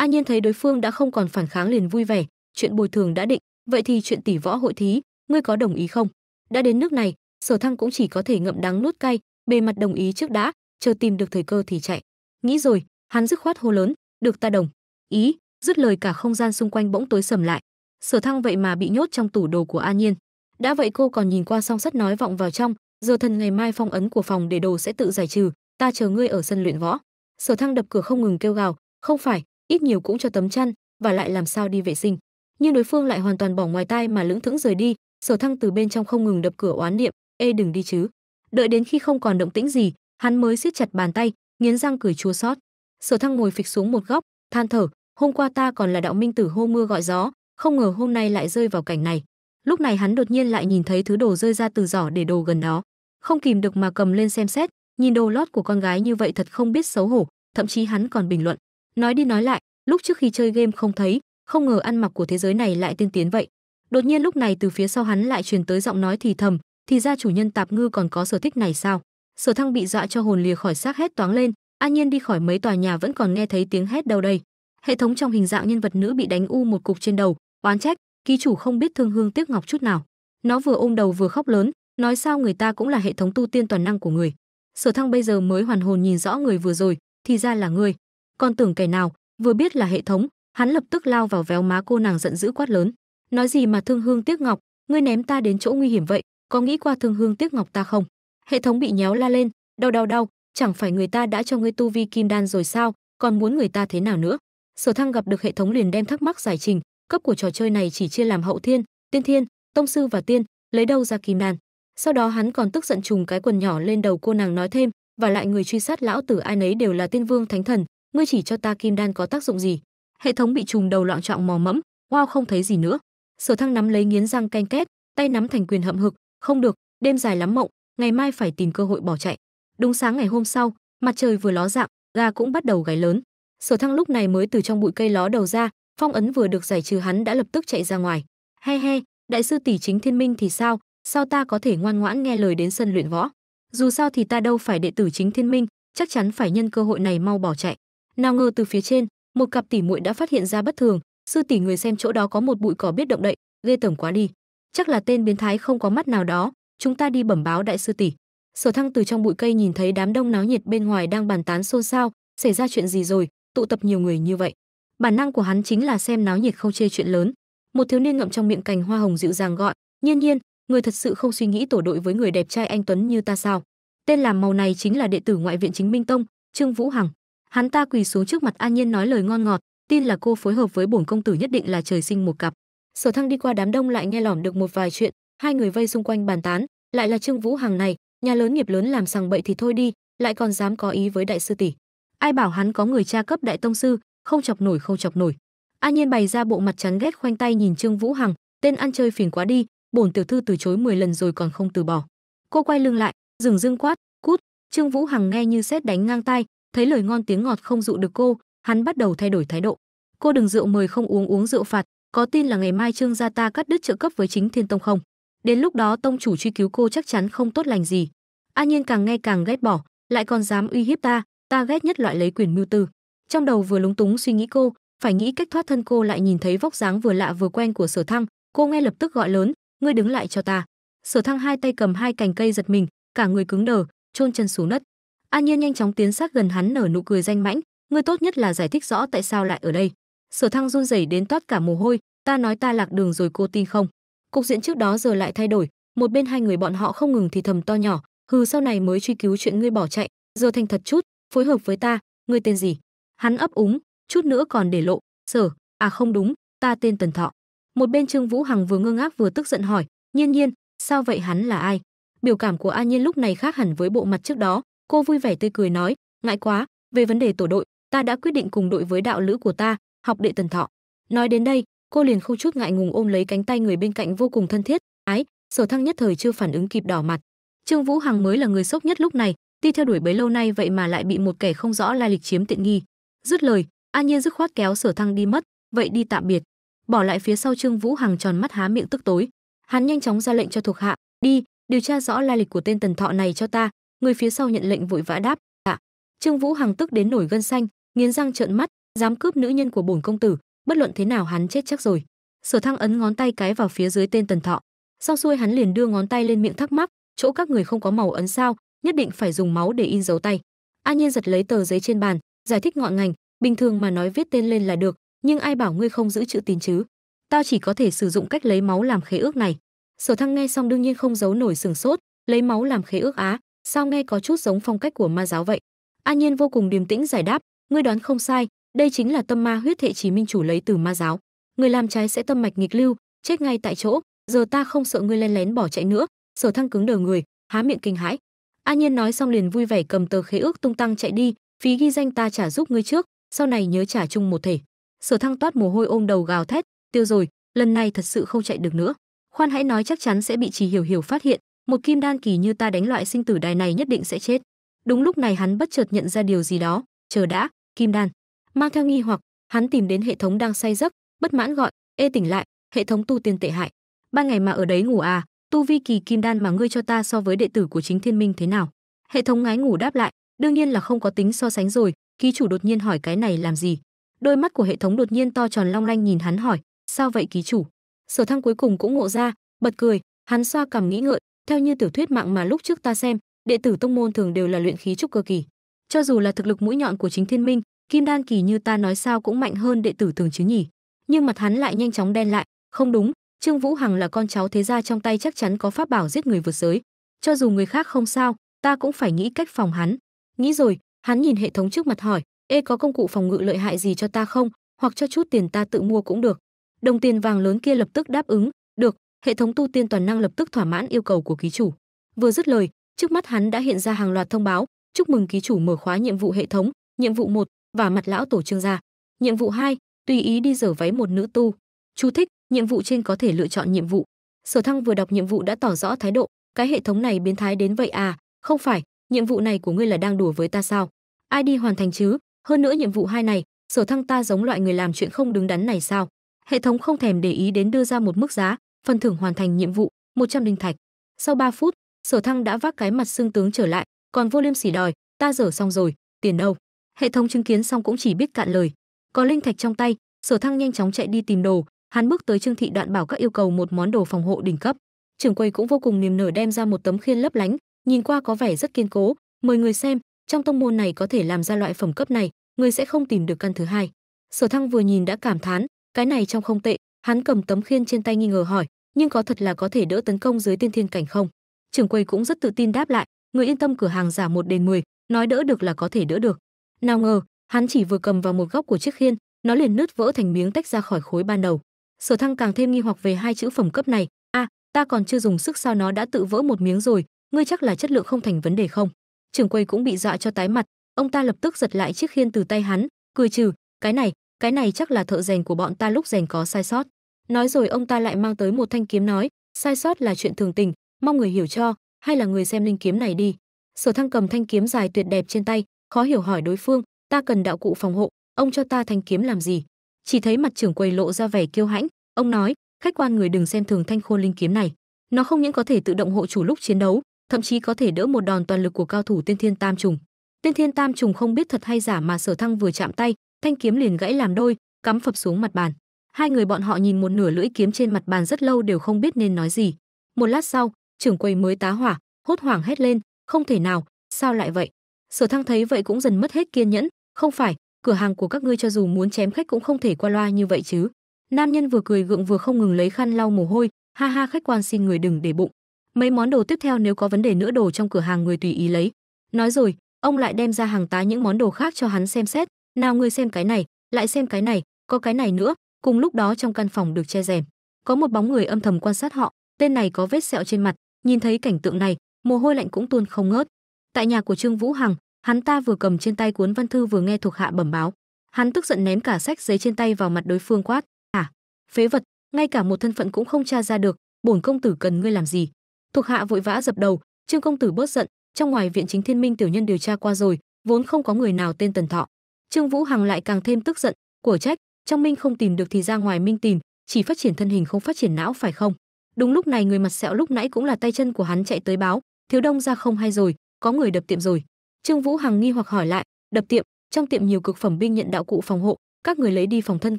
A Nhiên thấy đối phương đã không còn phản kháng liền vui vẻ, chuyện bồi thường đã định, vậy thì chuyện tỷ võ hội thí, ngươi có đồng ý không? Đã đến nước này, Sở Thăng cũng chỉ có thể ngậm đắng nuốt cay, bề mặt đồng ý trước đã, chờ tìm được thời cơ thì chạy. Nghĩ rồi, hắn dứt khoát hô lớn, "Được ta đồng." Ý, dứt lời cả không gian xung quanh bỗng tối sầm lại. Sở Thăng vậy mà bị nhốt trong tủ đồ của A Nhiên. Đã vậy cô còn nhìn qua song sắt nói vọng vào trong, "Giờ thần ngày mai phong ấn của phòng để đồ sẽ tự giải trừ, ta chờ ngươi ở sân luyện võ." Sở Thăng đập cửa không ngừng kêu gào, "Không phải, ít nhiều cũng cho tấm chăn và lại làm sao đi vệ sinh nhưng đối phương lại hoàn toàn bỏ ngoài tai mà lững thững rời đi sở thăng từ bên trong không ngừng đập cửa oán niệm ê đừng đi chứ đợi đến khi không còn động tĩnh gì hắn mới siết chặt bàn tay nghiến răng cười chua xót sở thăng ngồi phịch xuống một góc than thở hôm qua ta còn là đạo minh tử hô mưa gọi gió không ngờ hôm nay lại rơi vào cảnh này lúc này hắn đột nhiên lại nhìn thấy thứ đồ rơi ra từ giỏ để đồ gần đó không kìm được mà cầm lên xem xét nhìn đồ lót của con gái như vậy thật không biết xấu hổ thậm chí hắn còn bình luận Nói đi nói lại, lúc trước khi chơi game không thấy, không ngờ ăn mặc của thế giới này lại tiên tiến vậy. Đột nhiên lúc này từ phía sau hắn lại truyền tới giọng nói thì thầm, thì ra chủ nhân tạp ngư còn có sở thích này sao? Sở Thăng bị dọa cho hồn lìa khỏi xác hét toáng lên, an nhiên đi khỏi mấy tòa nhà vẫn còn nghe thấy tiếng hét đâu đây. Hệ thống trong hình dạng nhân vật nữ bị đánh u một cục trên đầu, oán trách, ký chủ không biết thương hương tiếc ngọc chút nào. Nó vừa ôm đầu vừa khóc lớn, nói sao người ta cũng là hệ thống tu tiên toàn năng của người. Sở Thăng bây giờ mới hoàn hồn nhìn rõ người vừa rồi, thì ra là người, con tưởng kẻ nào vừa biết là hệ thống hắn lập tức lao vào véo má cô nàng giận dữ quát lớn nói gì mà thương hương tiếc ngọc ngươi ném ta đến chỗ nguy hiểm vậy có nghĩ qua thương hương tiếc ngọc ta không hệ thống bị nhéo la lên đau đau đau chẳng phải người ta đã cho ngươi tu vi kim đan rồi sao còn muốn người ta thế nào nữa sở thăng gặp được hệ thống liền đem thắc mắc giải trình cấp của trò chơi này chỉ chia làm hậu thiên tiên thiên tông sư và tiên lấy đâu ra kim đan sau đó hắn còn tức giận trùng cái quần nhỏ lên đầu cô nàng nói thêm và lại người truy sát lão tử ai nấy đều là tiên vương thánh thần ngươi chỉ cho ta kim đan có tác dụng gì hệ thống bị trùng đầu loạn trọng mò mẫm wow không thấy gì nữa sở thăng nắm lấy nghiến răng canh két tay nắm thành quyền hậm hực không được đêm dài lắm mộng ngày mai phải tìm cơ hội bỏ chạy đúng sáng ngày hôm sau mặt trời vừa ló dạng gà cũng bắt đầu gáy lớn sở thăng lúc này mới từ trong bụi cây ló đầu ra phong ấn vừa được giải trừ hắn đã lập tức chạy ra ngoài he he đại sư tỷ chính thiên minh thì sao sao ta có thể ngoan ngoãn nghe lời đến sân luyện võ dù sao thì ta đâu phải đệ tử chính thiên minh chắc chắn phải nhân cơ hội này mau bỏ chạy nào ngờ từ phía trên một cặp tỷ muội đã phát hiện ra bất thường sư tỷ người xem chỗ đó có một bụi cỏ biết động đậy ghê tởm quá đi chắc là tên biến thái không có mắt nào đó chúng ta đi bẩm báo đại sư tỷ sở thăng từ trong bụi cây nhìn thấy đám đông náo nhiệt bên ngoài đang bàn tán xôn xao xảy ra chuyện gì rồi tụ tập nhiều người như vậy bản năng của hắn chính là xem náo nhiệt không chê chuyện lớn một thiếu niên ngậm trong miệng cành hoa hồng dịu dàng gọi nhiên nhiên người thật sự không suy nghĩ tổ đội với người đẹp trai anh tuấn như ta sao tên làm màu này chính là đệ tử ngoại viện chính minh tông trương vũ hằng hắn ta quỳ xuống trước mặt an nhiên nói lời ngon ngọt tin là cô phối hợp với bổn công tử nhất định là trời sinh một cặp sở thăng đi qua đám đông lại nghe lỏm được một vài chuyện hai người vây xung quanh bàn tán lại là trương vũ hàng này nhà lớn nghiệp lớn làm sằng bậy thì thôi đi lại còn dám có ý với đại sư tỷ ai bảo hắn có người cha cấp đại tông sư không chọc nổi không chọc nổi an nhiên bày ra bộ mặt chán ghét khoanh tay nhìn trương vũ hằng tên ăn chơi phiền quá đi bổn tiểu thư từ chối 10 lần rồi còn không từ bỏ cô quay lưng lại dừng dương quát cút trương vũ hằng nghe như xét đánh ngang tay thấy lời ngon tiếng ngọt không dụ được cô, hắn bắt đầu thay đổi thái độ. Cô đừng rượu mời không uống uống rượu phạt, có tin là ngày mai Trương gia ta cắt đứt trợ cấp với chính Thiên Tông không? Đến lúc đó tông chủ truy cứu cô chắc chắn không tốt lành gì. A Nhiên càng nghe càng ghét bỏ, lại còn dám uy hiếp ta, ta ghét nhất loại lấy quyền mưu tư. Trong đầu vừa lúng túng suy nghĩ cô, phải nghĩ cách thoát thân cô lại nhìn thấy vóc dáng vừa lạ vừa quen của Sở Thăng, cô nghe lập tức gọi lớn, "Ngươi đứng lại cho ta." Sở Thăng hai tay cầm hai cành cây giật mình, cả người cứng đờ, chôn chân xuống đất. An Nhiên nhanh chóng tiến sát gần hắn nở nụ cười danh mãnh, ngươi tốt nhất là giải thích rõ tại sao lại ở đây. Sở Thăng run rẩy đến toát cả mồ hôi, ta nói ta lạc đường rồi cô tin không? Cục diện trước đó giờ lại thay đổi, một bên hai người bọn họ không ngừng thì thầm to nhỏ, hừ sau này mới truy cứu chuyện ngươi bỏ chạy, giờ thành thật chút, phối hợp với ta, ngươi tên gì? Hắn ấp úng, chút nữa còn để lộ, sở, à không đúng, ta tên Tần Thọ. Một bên Trương Vũ Hằng vừa ngơ ngác vừa tức giận hỏi, nhiên nhiên, sao vậy hắn là ai? Biểu cảm của A Nhiên lúc này khác hẳn với bộ mặt trước đó, Cô vui vẻ tươi cười nói, ngại quá, về vấn đề tổ đội, ta đã quyết định cùng đội với đạo lữ của ta, học đệ Tần Thọ. Nói đến đây, cô liền không chút ngại ngùng ôm lấy cánh tay người bên cạnh vô cùng thân thiết, ái, Sở Thăng nhất thời chưa phản ứng kịp đỏ mặt. Trương Vũ Hằng mới là người sốc nhất lúc này, đi theo đuổi bấy lâu nay vậy mà lại bị một kẻ không rõ lai lịch chiếm tiện nghi. Dứt lời, An Nhiên dứt khoát kéo Sở Thăng đi mất, vậy đi tạm biệt. Bỏ lại phía sau Trương Vũ Hằng tròn mắt há miệng tức tối. Hắn nhanh chóng ra lệnh cho thuộc hạ, đi, điều tra rõ lai lịch của tên Tần Thọ này cho ta, người phía sau nhận lệnh vội vã đáp ạ dạ. trương vũ hằng tức đến nổi gân xanh nghiến răng trợn mắt dám cướp nữ nhân của bổn công tử bất luận thế nào hắn chết chắc rồi sở thăng ấn ngón tay cái vào phía dưới tên tần thọ sau xuôi hắn liền đưa ngón tay lên miệng thắc mắc chỗ các người không có màu ấn sao nhất định phải dùng máu để in dấu tay An nhiên giật lấy tờ giấy trên bàn giải thích ngọn ngành bình thường mà nói viết tên lên là được nhưng ai bảo ngươi không giữ chữ tín chứ tao chỉ có thể sử dụng cách lấy máu làm khế ước này sở thăng nghe xong đương nhiên không giấu nổi sừng sốt lấy máu làm khế ước á sao nghe có chút giống phong cách của ma giáo vậy an nhiên vô cùng điềm tĩnh giải đáp ngươi đoán không sai đây chính là tâm ma huyết hệ chí minh chủ lấy từ ma giáo người làm trái sẽ tâm mạch nghịch lưu chết ngay tại chỗ giờ ta không sợ ngươi len lén bỏ chạy nữa sở thăng cứng đờ người há miệng kinh hãi an nhiên nói xong liền vui vẻ cầm tờ khế ước tung tăng chạy đi phí ghi danh ta trả giúp ngươi trước sau này nhớ trả chung một thể sở thăng toát mồ hôi ôm đầu gào thét tiêu rồi lần này thật sự không chạy được nữa khoan hãy nói chắc chắn sẽ bị trì hiểu hiểu phát hiện một kim đan kỳ như ta đánh loại sinh tử đài này nhất định sẽ chết đúng lúc này hắn bất chợt nhận ra điều gì đó chờ đã kim đan mang theo nghi hoặc hắn tìm đến hệ thống đang say giấc bất mãn gọi ê tỉnh lại hệ thống tu tiên tệ hại ba ngày mà ở đấy ngủ à tu vi kỳ kim đan mà ngươi cho ta so với đệ tử của chính thiên minh thế nào hệ thống ngái ngủ đáp lại đương nhiên là không có tính so sánh rồi ký chủ đột nhiên hỏi cái này làm gì đôi mắt của hệ thống đột nhiên to tròn long lanh nhìn hắn hỏi sao vậy ký chủ sở thăng cuối cùng cũng ngộ ra bật cười hắn xoa cằm nghĩ ngợi theo như tiểu thuyết mạng mà lúc trước ta xem, đệ tử tông môn thường đều là luyện khí trúc cơ kỳ. Cho dù là thực lực mũi nhọn của chính Thiên Minh, Kim Đan kỳ như ta nói sao cũng mạnh hơn đệ tử thường chứ nhỉ? Nhưng mặt hắn lại nhanh chóng đen lại, không đúng, Trương Vũ Hằng là con cháu thế gia trong tay chắc chắn có pháp bảo giết người vượt giới. Cho dù người khác không sao, ta cũng phải nghĩ cách phòng hắn. Nghĩ rồi, hắn nhìn hệ thống trước mặt hỏi, "Ê có công cụ phòng ngự lợi hại gì cho ta không, hoặc cho chút tiền ta tự mua cũng được." Đồng tiền vàng lớn kia lập tức đáp ứng, "Được, hệ thống tu tiên toàn năng lập tức thỏa mãn yêu cầu của ký chủ. Vừa dứt lời, trước mắt hắn đã hiện ra hàng loạt thông báo, chúc mừng ký chủ mở khóa nhiệm vụ hệ thống, nhiệm vụ 1, và mặt lão tổ trương gia. Nhiệm vụ 2, tùy ý đi dở váy một nữ tu. Chú thích, nhiệm vụ trên có thể lựa chọn nhiệm vụ. Sở Thăng vừa đọc nhiệm vụ đã tỏ rõ thái độ, cái hệ thống này biến thái đến vậy à, không phải, nhiệm vụ này của ngươi là đang đùa với ta sao? Ai đi hoàn thành chứ? Hơn nữa nhiệm vụ hai này, Sở Thăng ta giống loại người làm chuyện không đứng đắn này sao? Hệ thống không thèm để ý đến đưa ra một mức giá, phần thưởng hoàn thành nhiệm vụ 100 linh thạch sau 3 phút sở thăng đã vác cái mặt xương tướng trở lại còn vô liêm sỉ đòi ta dở xong rồi tiền đâu hệ thống chứng kiến xong cũng chỉ biết cạn lời có linh thạch trong tay sở thăng nhanh chóng chạy đi tìm đồ hắn bước tới trương thị đoạn bảo các yêu cầu một món đồ phòng hộ đỉnh cấp trưởng quầy cũng vô cùng niềm nở đem ra một tấm khiên lấp lánh nhìn qua có vẻ rất kiên cố mời người xem trong tông môn này có thể làm ra loại phẩm cấp này người sẽ không tìm được căn thứ hai sở thăng vừa nhìn đã cảm thán cái này trong không tệ hắn cầm tấm khiên trên tay nghi ngờ hỏi nhưng có thật là có thể đỡ tấn công dưới tiên thiên cảnh không trưởng quầy cũng rất tự tin đáp lại người yên tâm cửa hàng giả một đền mười, nói đỡ được là có thể đỡ được nào ngờ hắn chỉ vừa cầm vào một góc của chiếc khiên nó liền nứt vỡ thành miếng tách ra khỏi khối ban đầu sở thăng càng thêm nghi hoặc về hai chữ phẩm cấp này a à, ta còn chưa dùng sức sao nó đã tự vỡ một miếng rồi ngươi chắc là chất lượng không thành vấn đề không trưởng quầy cũng bị dọa cho tái mặt ông ta lập tức giật lại chiếc khiên từ tay hắn cười trừ cái này cái này chắc là thợ rèn của bọn ta lúc rèn có sai sót. Nói rồi ông ta lại mang tới một thanh kiếm nói, sai sót là chuyện thường tình, mong người hiểu cho, hay là người xem linh kiếm này đi. Sở Thăng cầm thanh kiếm dài tuyệt đẹp trên tay, khó hiểu hỏi đối phương, ta cần đạo cụ phòng hộ, ông cho ta thanh kiếm làm gì? Chỉ thấy mặt trưởng quầy lộ ra vẻ kiêu hãnh, ông nói, khách quan người đừng xem thường thanh khôn linh kiếm này, nó không những có thể tự động hộ chủ lúc chiến đấu, thậm chí có thể đỡ một đòn toàn lực của cao thủ tiên thiên tam trùng. Tiên thiên tam trùng không biết thật hay giả mà Sở Thăng vừa chạm tay, thanh kiếm liền gãy làm đôi, cắm phập xuống mặt bàn. Hai người bọn họ nhìn một nửa lưỡi kiếm trên mặt bàn rất lâu đều không biết nên nói gì. Một lát sau, trưởng quầy mới tá hỏa, hốt hoảng hét lên, không thể nào, sao lại vậy? Sở Thăng thấy vậy cũng dần mất hết kiên nhẫn, không phải, cửa hàng của các ngươi cho dù muốn chém khách cũng không thể qua loa như vậy chứ. Nam nhân vừa cười gượng vừa không ngừng lấy khăn lau mồ hôi, ha ha khách quan xin người đừng để bụng. Mấy món đồ tiếp theo nếu có vấn đề nữa đồ trong cửa hàng người tùy ý lấy. Nói rồi, ông lại đem ra hàng tá những món đồ khác cho hắn xem xét, nào ngươi xem cái này lại xem cái này có cái này nữa cùng lúc đó trong căn phòng được che rèm có một bóng người âm thầm quan sát họ tên này có vết sẹo trên mặt nhìn thấy cảnh tượng này mồ hôi lạnh cũng tuôn không ngớt tại nhà của trương vũ hằng hắn ta vừa cầm trên tay cuốn văn thư vừa nghe thuộc hạ bẩm báo hắn tức giận ném cả sách giấy trên tay vào mặt đối phương quát hả à, phế vật ngay cả một thân phận cũng không tra ra được bổn công tử cần ngươi làm gì thuộc hạ vội vã dập đầu trương công tử bớt giận trong ngoài viện chính thiên minh tiểu nhân điều tra qua rồi vốn không có người nào tên tần thọ Trương Vũ Hằng lại càng thêm tức giận, của trách, trong Minh không tìm được thì ra ngoài Minh tìm, chỉ phát triển thân hình không phát triển não phải không? Đúng lúc này người mặt sẹo lúc nãy cũng là tay chân của hắn chạy tới báo, thiếu đông ra không hay rồi, có người đập tiệm rồi. Trương Vũ Hằng nghi hoặc hỏi lại, đập tiệm, trong tiệm nhiều cực phẩm binh nhận đạo cụ phòng hộ, các người lấy đi phòng thân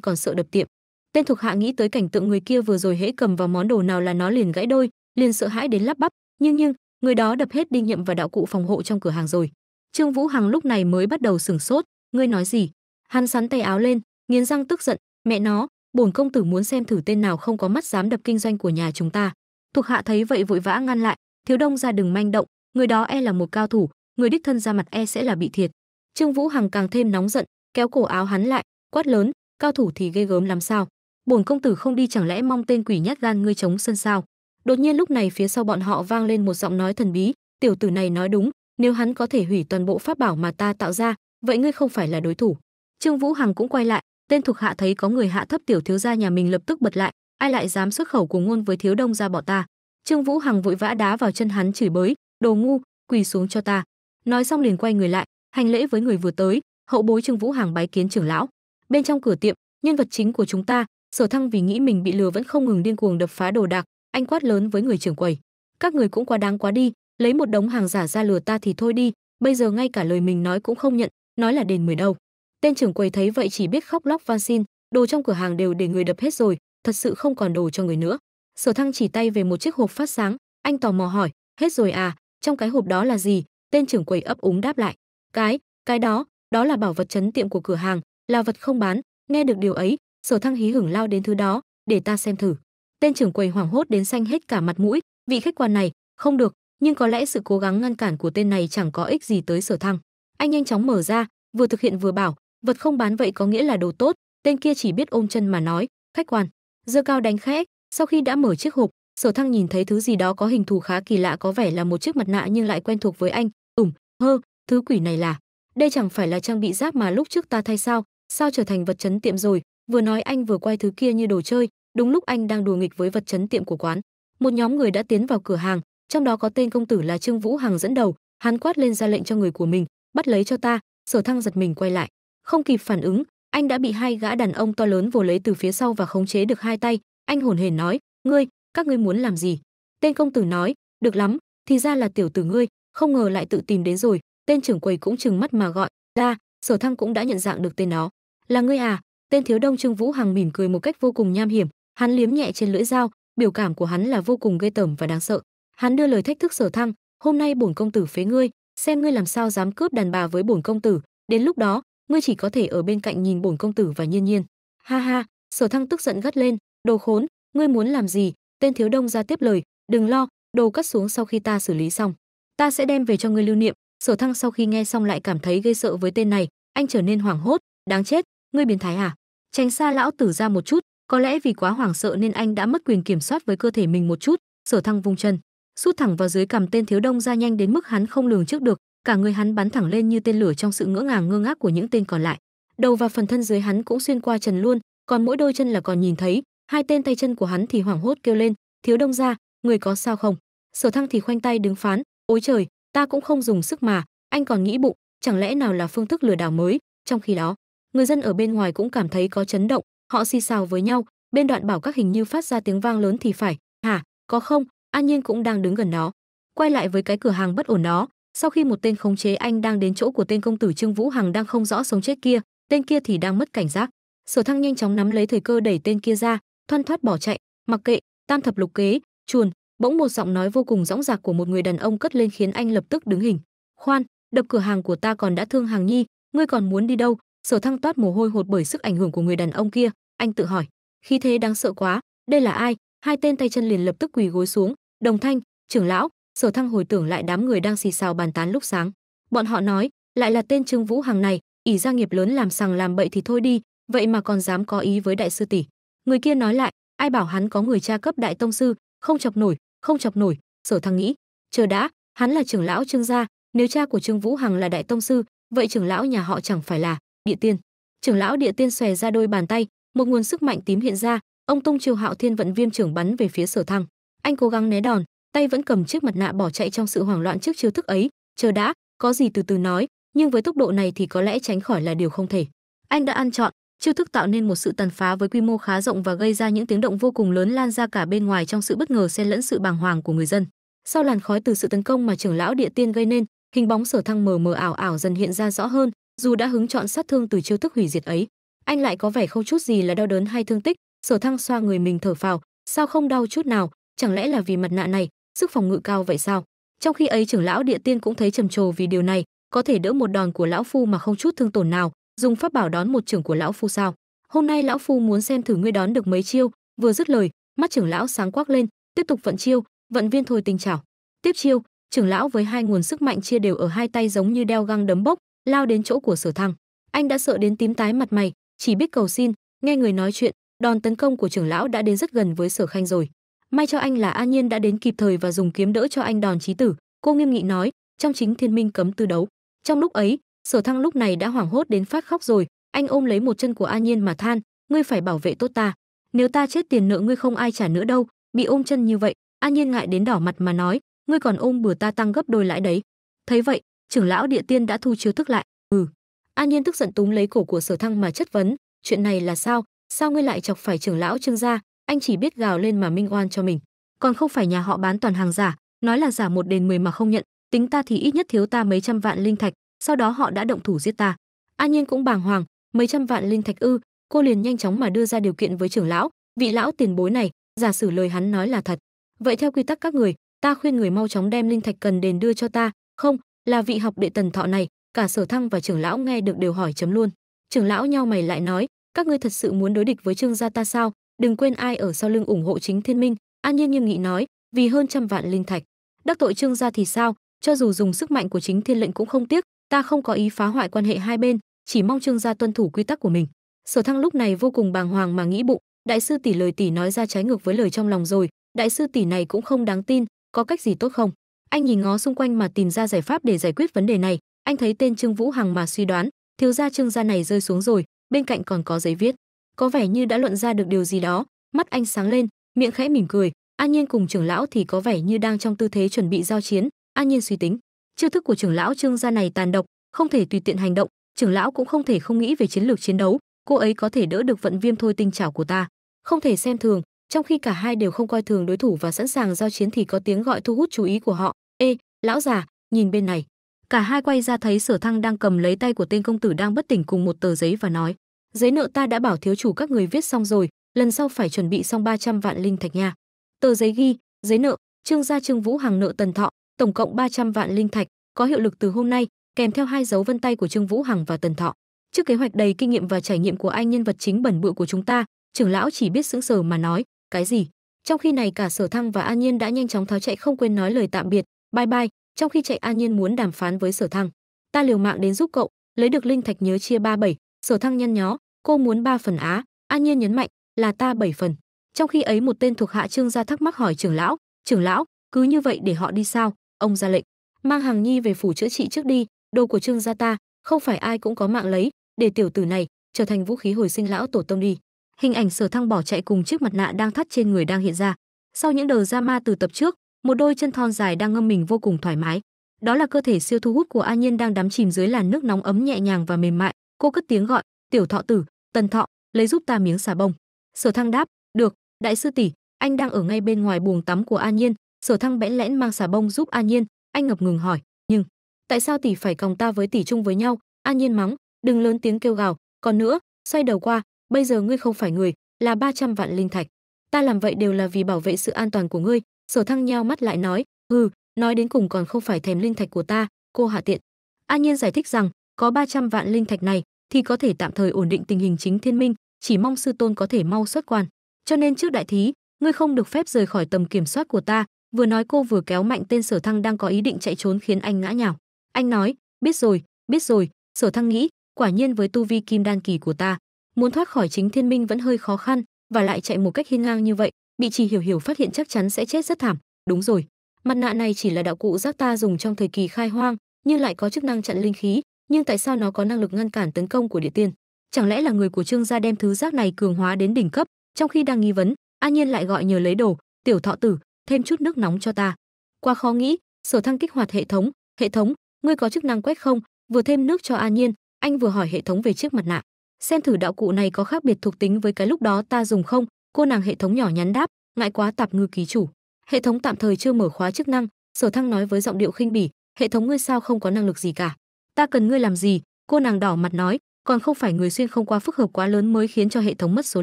còn sợ đập tiệm. Tên thuộc hạ nghĩ tới cảnh tượng người kia vừa rồi hễ cầm vào món đồ nào là nó liền gãy đôi, liền sợ hãi đến lắp bắp, nhưng nhưng, người đó đập hết đinh nhậm và đạo cụ phòng hộ trong cửa hàng rồi. Trương Vũ Hằng lúc này mới bắt đầu sửng sốt, ngươi nói gì hắn sắn tay áo lên nghiến răng tức giận mẹ nó bổn công tử muốn xem thử tên nào không có mắt dám đập kinh doanh của nhà chúng ta thuộc hạ thấy vậy vội vã ngăn lại thiếu đông ra đừng manh động người đó e là một cao thủ người đích thân ra mặt e sẽ là bị thiệt trương vũ hằng càng thêm nóng giận kéo cổ áo hắn lại quát lớn cao thủ thì ghê gớm làm sao bổn công tử không đi chẳng lẽ mong tên quỷ nhát gan ngươi chống sân sao đột nhiên lúc này phía sau bọn họ vang lên một giọng nói thần bí tiểu tử này nói đúng nếu hắn có thể hủy toàn bộ pháp bảo mà ta tạo ra vậy ngươi không phải là đối thủ trương vũ hằng cũng quay lại tên thuộc hạ thấy có người hạ thấp tiểu thiếu gia nhà mình lập tức bật lại ai lại dám xuất khẩu cùng ngôn với thiếu đông ra bỏ ta trương vũ hằng vội vã đá vào chân hắn chửi bới đồ ngu quỳ xuống cho ta nói xong liền quay người lại hành lễ với người vừa tới hậu bối trương vũ hằng bái kiến trưởng lão bên trong cửa tiệm nhân vật chính của chúng ta sở thăng vì nghĩ mình bị lừa vẫn không ngừng điên cuồng đập phá đồ đạc anh quát lớn với người trưởng quầy các người cũng quá đáng quá đi lấy một đống hàng giả ra lừa ta thì thôi đi bây giờ ngay cả lời mình nói cũng không nhận nói là đền mười đâu tên trưởng quầy thấy vậy chỉ biết khóc lóc van xin đồ trong cửa hàng đều để người đập hết rồi thật sự không còn đồ cho người nữa sở thăng chỉ tay về một chiếc hộp phát sáng anh tò mò hỏi hết rồi à trong cái hộp đó là gì tên trưởng quầy ấp úng đáp lại cái cái đó đó là bảo vật trấn tiệm của cửa hàng là vật không bán nghe được điều ấy sở thăng hí hửng lao đến thứ đó để ta xem thử tên trưởng quầy hoảng hốt đến xanh hết cả mặt mũi vị khách quan này không được nhưng có lẽ sự cố gắng ngăn cản của tên này chẳng có ích gì tới sở thăng anh nhanh chóng mở ra vừa thực hiện vừa bảo vật không bán vậy có nghĩa là đồ tốt tên kia chỉ biết ôm chân mà nói khách quan dơ cao đánh khẽ sau khi đã mở chiếc hộp sở thăng nhìn thấy thứ gì đó có hình thù khá kỳ lạ có vẻ là một chiếc mặt nạ nhưng lại quen thuộc với anh ủng hơ thứ quỷ này là đây chẳng phải là trang bị giáp mà lúc trước ta thay sao sao trở thành vật chấn tiệm rồi vừa nói anh vừa quay thứ kia như đồ chơi đúng lúc anh đang đùa nghịch với vật chấn tiệm của quán một nhóm người đã tiến vào cửa hàng trong đó có tên công tử là trương vũ hằng dẫn đầu hắn quát lên ra lệnh cho người của mình bắt lấy cho ta sở thăng giật mình quay lại không kịp phản ứng anh đã bị hai gã đàn ông to lớn vồ lấy từ phía sau và khống chế được hai tay anh hồn hển nói ngươi các ngươi muốn làm gì tên công tử nói được lắm thì ra là tiểu tử ngươi không ngờ lại tự tìm đến rồi tên trưởng quầy cũng chừng mắt mà gọi ta, sở thăng cũng đã nhận dạng được tên nó là ngươi à tên thiếu đông trương vũ hằng mỉm cười một cách vô cùng nham hiểm hắn liếm nhẹ trên lưỡi dao biểu cảm của hắn là vô cùng ghê tởm và đáng sợ hắn đưa lời thách thức sở thăng hôm nay bổn công tử phế ngươi xem ngươi làm sao dám cướp đàn bà với bổn công tử đến lúc đó ngươi chỉ có thể ở bên cạnh nhìn bổn công tử và nhiên nhiên ha ha sở thăng tức giận gắt lên đồ khốn ngươi muốn làm gì tên thiếu đông ra tiếp lời đừng lo đồ cắt xuống sau khi ta xử lý xong ta sẽ đem về cho ngươi lưu niệm sở thăng sau khi nghe xong lại cảm thấy gây sợ với tên này anh trở nên hoảng hốt đáng chết ngươi biến thái à tránh xa lão tử ra một chút có lẽ vì quá hoảng sợ nên anh đã mất quyền kiểm soát với cơ thể mình một chút sở thăng vung chân sút thẳng vào dưới cằm tên thiếu đông ra nhanh đến mức hắn không lường trước được cả người hắn bắn thẳng lên như tên lửa trong sự ngỡ ngàng ngơ ngác của những tên còn lại đầu và phần thân dưới hắn cũng xuyên qua trần luôn còn mỗi đôi chân là còn nhìn thấy hai tên tay chân của hắn thì hoảng hốt kêu lên thiếu đông ra người có sao không sở thăng thì khoanh tay đứng phán ôi trời ta cũng không dùng sức mà anh còn nghĩ bụng chẳng lẽ nào là phương thức lừa đảo mới trong khi đó người dân ở bên ngoài cũng cảm thấy có chấn động họ xì xào với nhau bên đoạn bảo các hình như phát ra tiếng vang lớn thì phải hả có không An Nhiên cũng đang đứng gần nó. Quay lại với cái cửa hàng bất ổn nó, sau khi một tên khống chế anh đang đến chỗ của tên công tử Trương Vũ Hằng đang không rõ sống chết kia, tên kia thì đang mất cảnh giác. Sở Thăng nhanh chóng nắm lấy thời cơ đẩy tên kia ra, thoăn thoát bỏ chạy, mặc kệ, tam thập lục kế, chuồn, bỗng một giọng nói vô cùng dõng dạc của một người đàn ông cất lên khiến anh lập tức đứng hình. "Khoan, đập cửa hàng của ta còn đã thương hàng nhi, ngươi còn muốn đi đâu?" Sở Thăng toát mồ hôi hột bởi sức ảnh hưởng của người đàn ông kia, anh tự hỏi, khí thế đáng sợ quá, đây là ai? Hai tên tay chân liền lập tức quỳ gối xuống, đồng thanh trưởng lão sở thăng hồi tưởng lại đám người đang xì xào bàn tán lúc sáng bọn họ nói lại là tên trương vũ hằng này ỷ gia nghiệp lớn làm sằng làm bậy thì thôi đi vậy mà còn dám có ý với đại sư tỷ người kia nói lại ai bảo hắn có người cha cấp đại tông sư không chọc nổi không chọc nổi sở thăng nghĩ chờ đã hắn là trưởng lão trương gia nếu cha của trương vũ hằng là đại tông sư vậy trưởng lão nhà họ chẳng phải là địa tiên trưởng lão địa tiên xòe ra đôi bàn tay một nguồn sức mạnh tím hiện ra ông tung chiều hạo thiên vận viêm trưởng bắn về phía sở thăng anh cố gắng né đòn tay vẫn cầm chiếc mặt nạ bỏ chạy trong sự hoảng loạn trước chiêu thức ấy chờ đã có gì từ từ nói nhưng với tốc độ này thì có lẽ tránh khỏi là điều không thể anh đã ăn chọn chiêu thức tạo nên một sự tàn phá với quy mô khá rộng và gây ra những tiếng động vô cùng lớn lan ra cả bên ngoài trong sự bất ngờ xen lẫn sự bàng hoàng của người dân sau làn khói từ sự tấn công mà trưởng lão địa tiên gây nên hình bóng sở thăng mờ mờ ảo ảo dần hiện ra rõ hơn dù đã hứng chọn sát thương từ chiêu thức hủy diệt ấy anh lại có vẻ không chút gì là đau đớn hay thương tích sở thăng xoa người mình thở phào sao không đau chút nào chẳng lẽ là vì mặt nạ này sức phòng ngự cao vậy sao trong khi ấy trưởng lão địa tiên cũng thấy trầm trồ vì điều này có thể đỡ một đòn của lão phu mà không chút thương tổn nào dùng pháp bảo đón một trưởng của lão phu sao hôm nay lão phu muốn xem thử ngươi đón được mấy chiêu vừa dứt lời mắt trưởng lão sáng quắc lên tiếp tục vận chiêu vận viên thôi tinh chảo tiếp chiêu trưởng lão với hai nguồn sức mạnh chia đều ở hai tay giống như đeo găng đấm bốc lao đến chỗ của sở thăng anh đã sợ đến tím tái mặt mày chỉ biết cầu xin nghe người nói chuyện đòn tấn công của trưởng lão đã đến rất gần với sở khanh rồi May cho anh là An Nhiên đã đến kịp thời và dùng kiếm đỡ cho anh đòn chí tử, cô nghiêm nghị nói, trong chính thiên minh cấm tư đấu. Trong lúc ấy, Sở Thăng lúc này đã hoảng hốt đến phát khóc rồi, anh ôm lấy một chân của An Nhiên mà than, ngươi phải bảo vệ tốt ta, nếu ta chết tiền nợ ngươi không ai trả nữa đâu, bị ôm chân như vậy, An Nhiên ngại đến đỏ mặt mà nói, ngươi còn ôm bừa ta tăng gấp đôi lãi đấy. Thấy vậy, trưởng lão địa tiên đã thu chiếu thức lại, ừ. An Nhiên tức giận túm lấy cổ của Sở Thăng mà chất vấn, chuyện này là sao, sao ngươi lại chọc phải trưởng lão Trương gia, anh chỉ biết gào lên mà minh oan cho mình còn không phải nhà họ bán toàn hàng giả nói là giả một đền mười mà không nhận tính ta thì ít nhất thiếu ta mấy trăm vạn linh thạch sau đó họ đã động thủ giết ta An nhiên cũng bàng hoàng mấy trăm vạn linh thạch ư cô liền nhanh chóng mà đưa ra điều kiện với trưởng lão vị lão tiền bối này giả sử lời hắn nói là thật vậy theo quy tắc các người ta khuyên người mau chóng đem linh thạch cần đền đưa cho ta không là vị học đệ tần thọ này cả sở thăng và trưởng lão nghe được đều hỏi chấm luôn trưởng lão nhau mày lại nói các ngươi thật sự muốn đối địch với trương gia ta sao đừng quên ai ở sau lưng ủng hộ chính thiên minh an nhiên nghiêm nghị nói vì hơn trăm vạn linh thạch đắc tội trương gia thì sao cho dù dùng sức mạnh của chính thiên lệnh cũng không tiếc ta không có ý phá hoại quan hệ hai bên chỉ mong trương gia tuân thủ quy tắc của mình sở thăng lúc này vô cùng bàng hoàng mà nghĩ bụng đại sư tỷ lời tỷ nói ra trái ngược với lời trong lòng rồi đại sư tỷ này cũng không đáng tin có cách gì tốt không anh nhìn ngó xung quanh mà tìm ra giải pháp để giải quyết vấn đề này anh thấy tên trương vũ hằng mà suy đoán thiếu gia trương gia này rơi xuống rồi bên cạnh còn có giấy viết có vẻ như đã luận ra được điều gì đó mắt anh sáng lên miệng khẽ mỉm cười an nhiên cùng trưởng lão thì có vẻ như đang trong tư thế chuẩn bị giao chiến an nhiên suy tính chiêu thức của trưởng lão trương gia này tàn độc không thể tùy tiện hành động trưởng lão cũng không thể không nghĩ về chiến lược chiến đấu cô ấy có thể đỡ được vận viêm thôi tinh trảo của ta không thể xem thường trong khi cả hai đều không coi thường đối thủ và sẵn sàng giao chiến thì có tiếng gọi thu hút chú ý của họ ê lão già nhìn bên này cả hai quay ra thấy sở thăng đang cầm lấy tay của tên công tử đang bất tỉnh cùng một tờ giấy và nói giấy nợ ta đã bảo thiếu chủ các người viết xong rồi lần sau phải chuẩn bị xong 300 vạn linh thạch nha tờ giấy ghi giấy nợ trương gia trương vũ hàng nợ tần thọ tổng cộng 300 vạn linh thạch có hiệu lực từ hôm nay kèm theo hai dấu vân tay của trương vũ hằng và tần thọ trước kế hoạch đầy kinh nghiệm và trải nghiệm của anh nhân vật chính bẩn bựa của chúng ta trưởng lão chỉ biết sững sờ mà nói cái gì trong khi này cả sở thăng và an nhiên đã nhanh chóng tháo chạy không quên nói lời tạm biệt bye bye trong khi chạy an nhiên muốn đàm phán với sở thăng ta liều mạng đến giúp cậu lấy được linh thạch nhớ chia ba bảy sở thăng nhăn nhó cô muốn ba phần á an nhiên nhấn mạnh là ta bảy phần trong khi ấy một tên thuộc hạ trương gia thắc mắc hỏi trưởng lão trưởng lão cứ như vậy để họ đi sao ông ra lệnh mang Hằng nhi về phủ chữa trị trước đi đồ của trương gia ta không phải ai cũng có mạng lấy để tiểu tử này trở thành vũ khí hồi sinh lão tổ tông đi hình ảnh sở thăng bỏ chạy cùng chiếc mặt nạ đang thắt trên người đang hiện ra sau những đờ da ma từ tập trước một đôi chân thon dài đang ngâm mình vô cùng thoải mái đó là cơ thể siêu thu hút của an nhiên đang đắm chìm dưới làn nước nóng ấm nhẹ nhàng và mềm mại cô cất tiếng gọi tiểu thọ tử tần thọ lấy giúp ta miếng xà bông sở thăng đáp được đại sư tỷ anh đang ở ngay bên ngoài buồng tắm của an nhiên sở thăng bẽn lẽn mang xà bông giúp an nhiên anh ngập ngừng hỏi nhưng tại sao tỷ phải còng ta với tỷ chung với nhau an nhiên mắng đừng lớn tiếng kêu gào còn nữa xoay đầu qua bây giờ ngươi không phải người là 300 vạn linh thạch ta làm vậy đều là vì bảo vệ sự an toàn của ngươi sở thăng nheo mắt lại nói hừ nói đến cùng còn không phải thèm linh thạch của ta cô hạ tiện an nhiên giải thích rằng có 300 vạn linh thạch này thì có thể tạm thời ổn định tình hình chính thiên minh, chỉ mong sư tôn có thể mau xuất quan. Cho nên trước đại thí, ngươi không được phép rời khỏi tầm kiểm soát của ta, vừa nói cô vừa kéo mạnh tên Sở Thăng đang có ý định chạy trốn khiến anh ngã nhào. Anh nói, biết rồi, biết rồi, Sở Thăng nghĩ, quả nhiên với tu vi kim đan kỳ của ta, muốn thoát khỏi chính thiên minh vẫn hơi khó khăn, và lại chạy một cách hiên ngang như vậy, bị Trì Hiểu Hiểu phát hiện chắc chắn sẽ chết rất thảm. Đúng rồi, mặt nạ này chỉ là đạo cụ giác ta dùng trong thời kỳ khai hoang, nhưng lại có chức năng chặn linh khí, nhưng tại sao nó có năng lực ngăn cản tấn công của địa tiên chẳng lẽ là người của trương gia đem thứ rác này cường hóa đến đỉnh cấp trong khi đang nghi vấn a nhiên lại gọi nhờ lấy đồ tiểu thọ tử thêm chút nước nóng cho ta qua khó nghĩ sở thăng kích hoạt hệ thống hệ thống ngươi có chức năng quét không vừa thêm nước cho a nhiên anh vừa hỏi hệ thống về chiếc mặt nạ xem thử đạo cụ này có khác biệt thuộc tính với cái lúc đó ta dùng không cô nàng hệ thống nhỏ nhắn đáp ngại quá tạp ngư ký chủ hệ thống tạm thời chưa mở khóa chức năng sở thăng nói với giọng điệu khinh bỉ hệ thống ngươi sao không có năng lực gì cả ta cần ngươi làm gì cô nàng đỏ mặt nói còn không phải người xuyên không qua phức hợp quá lớn mới khiến cho hệ thống mất số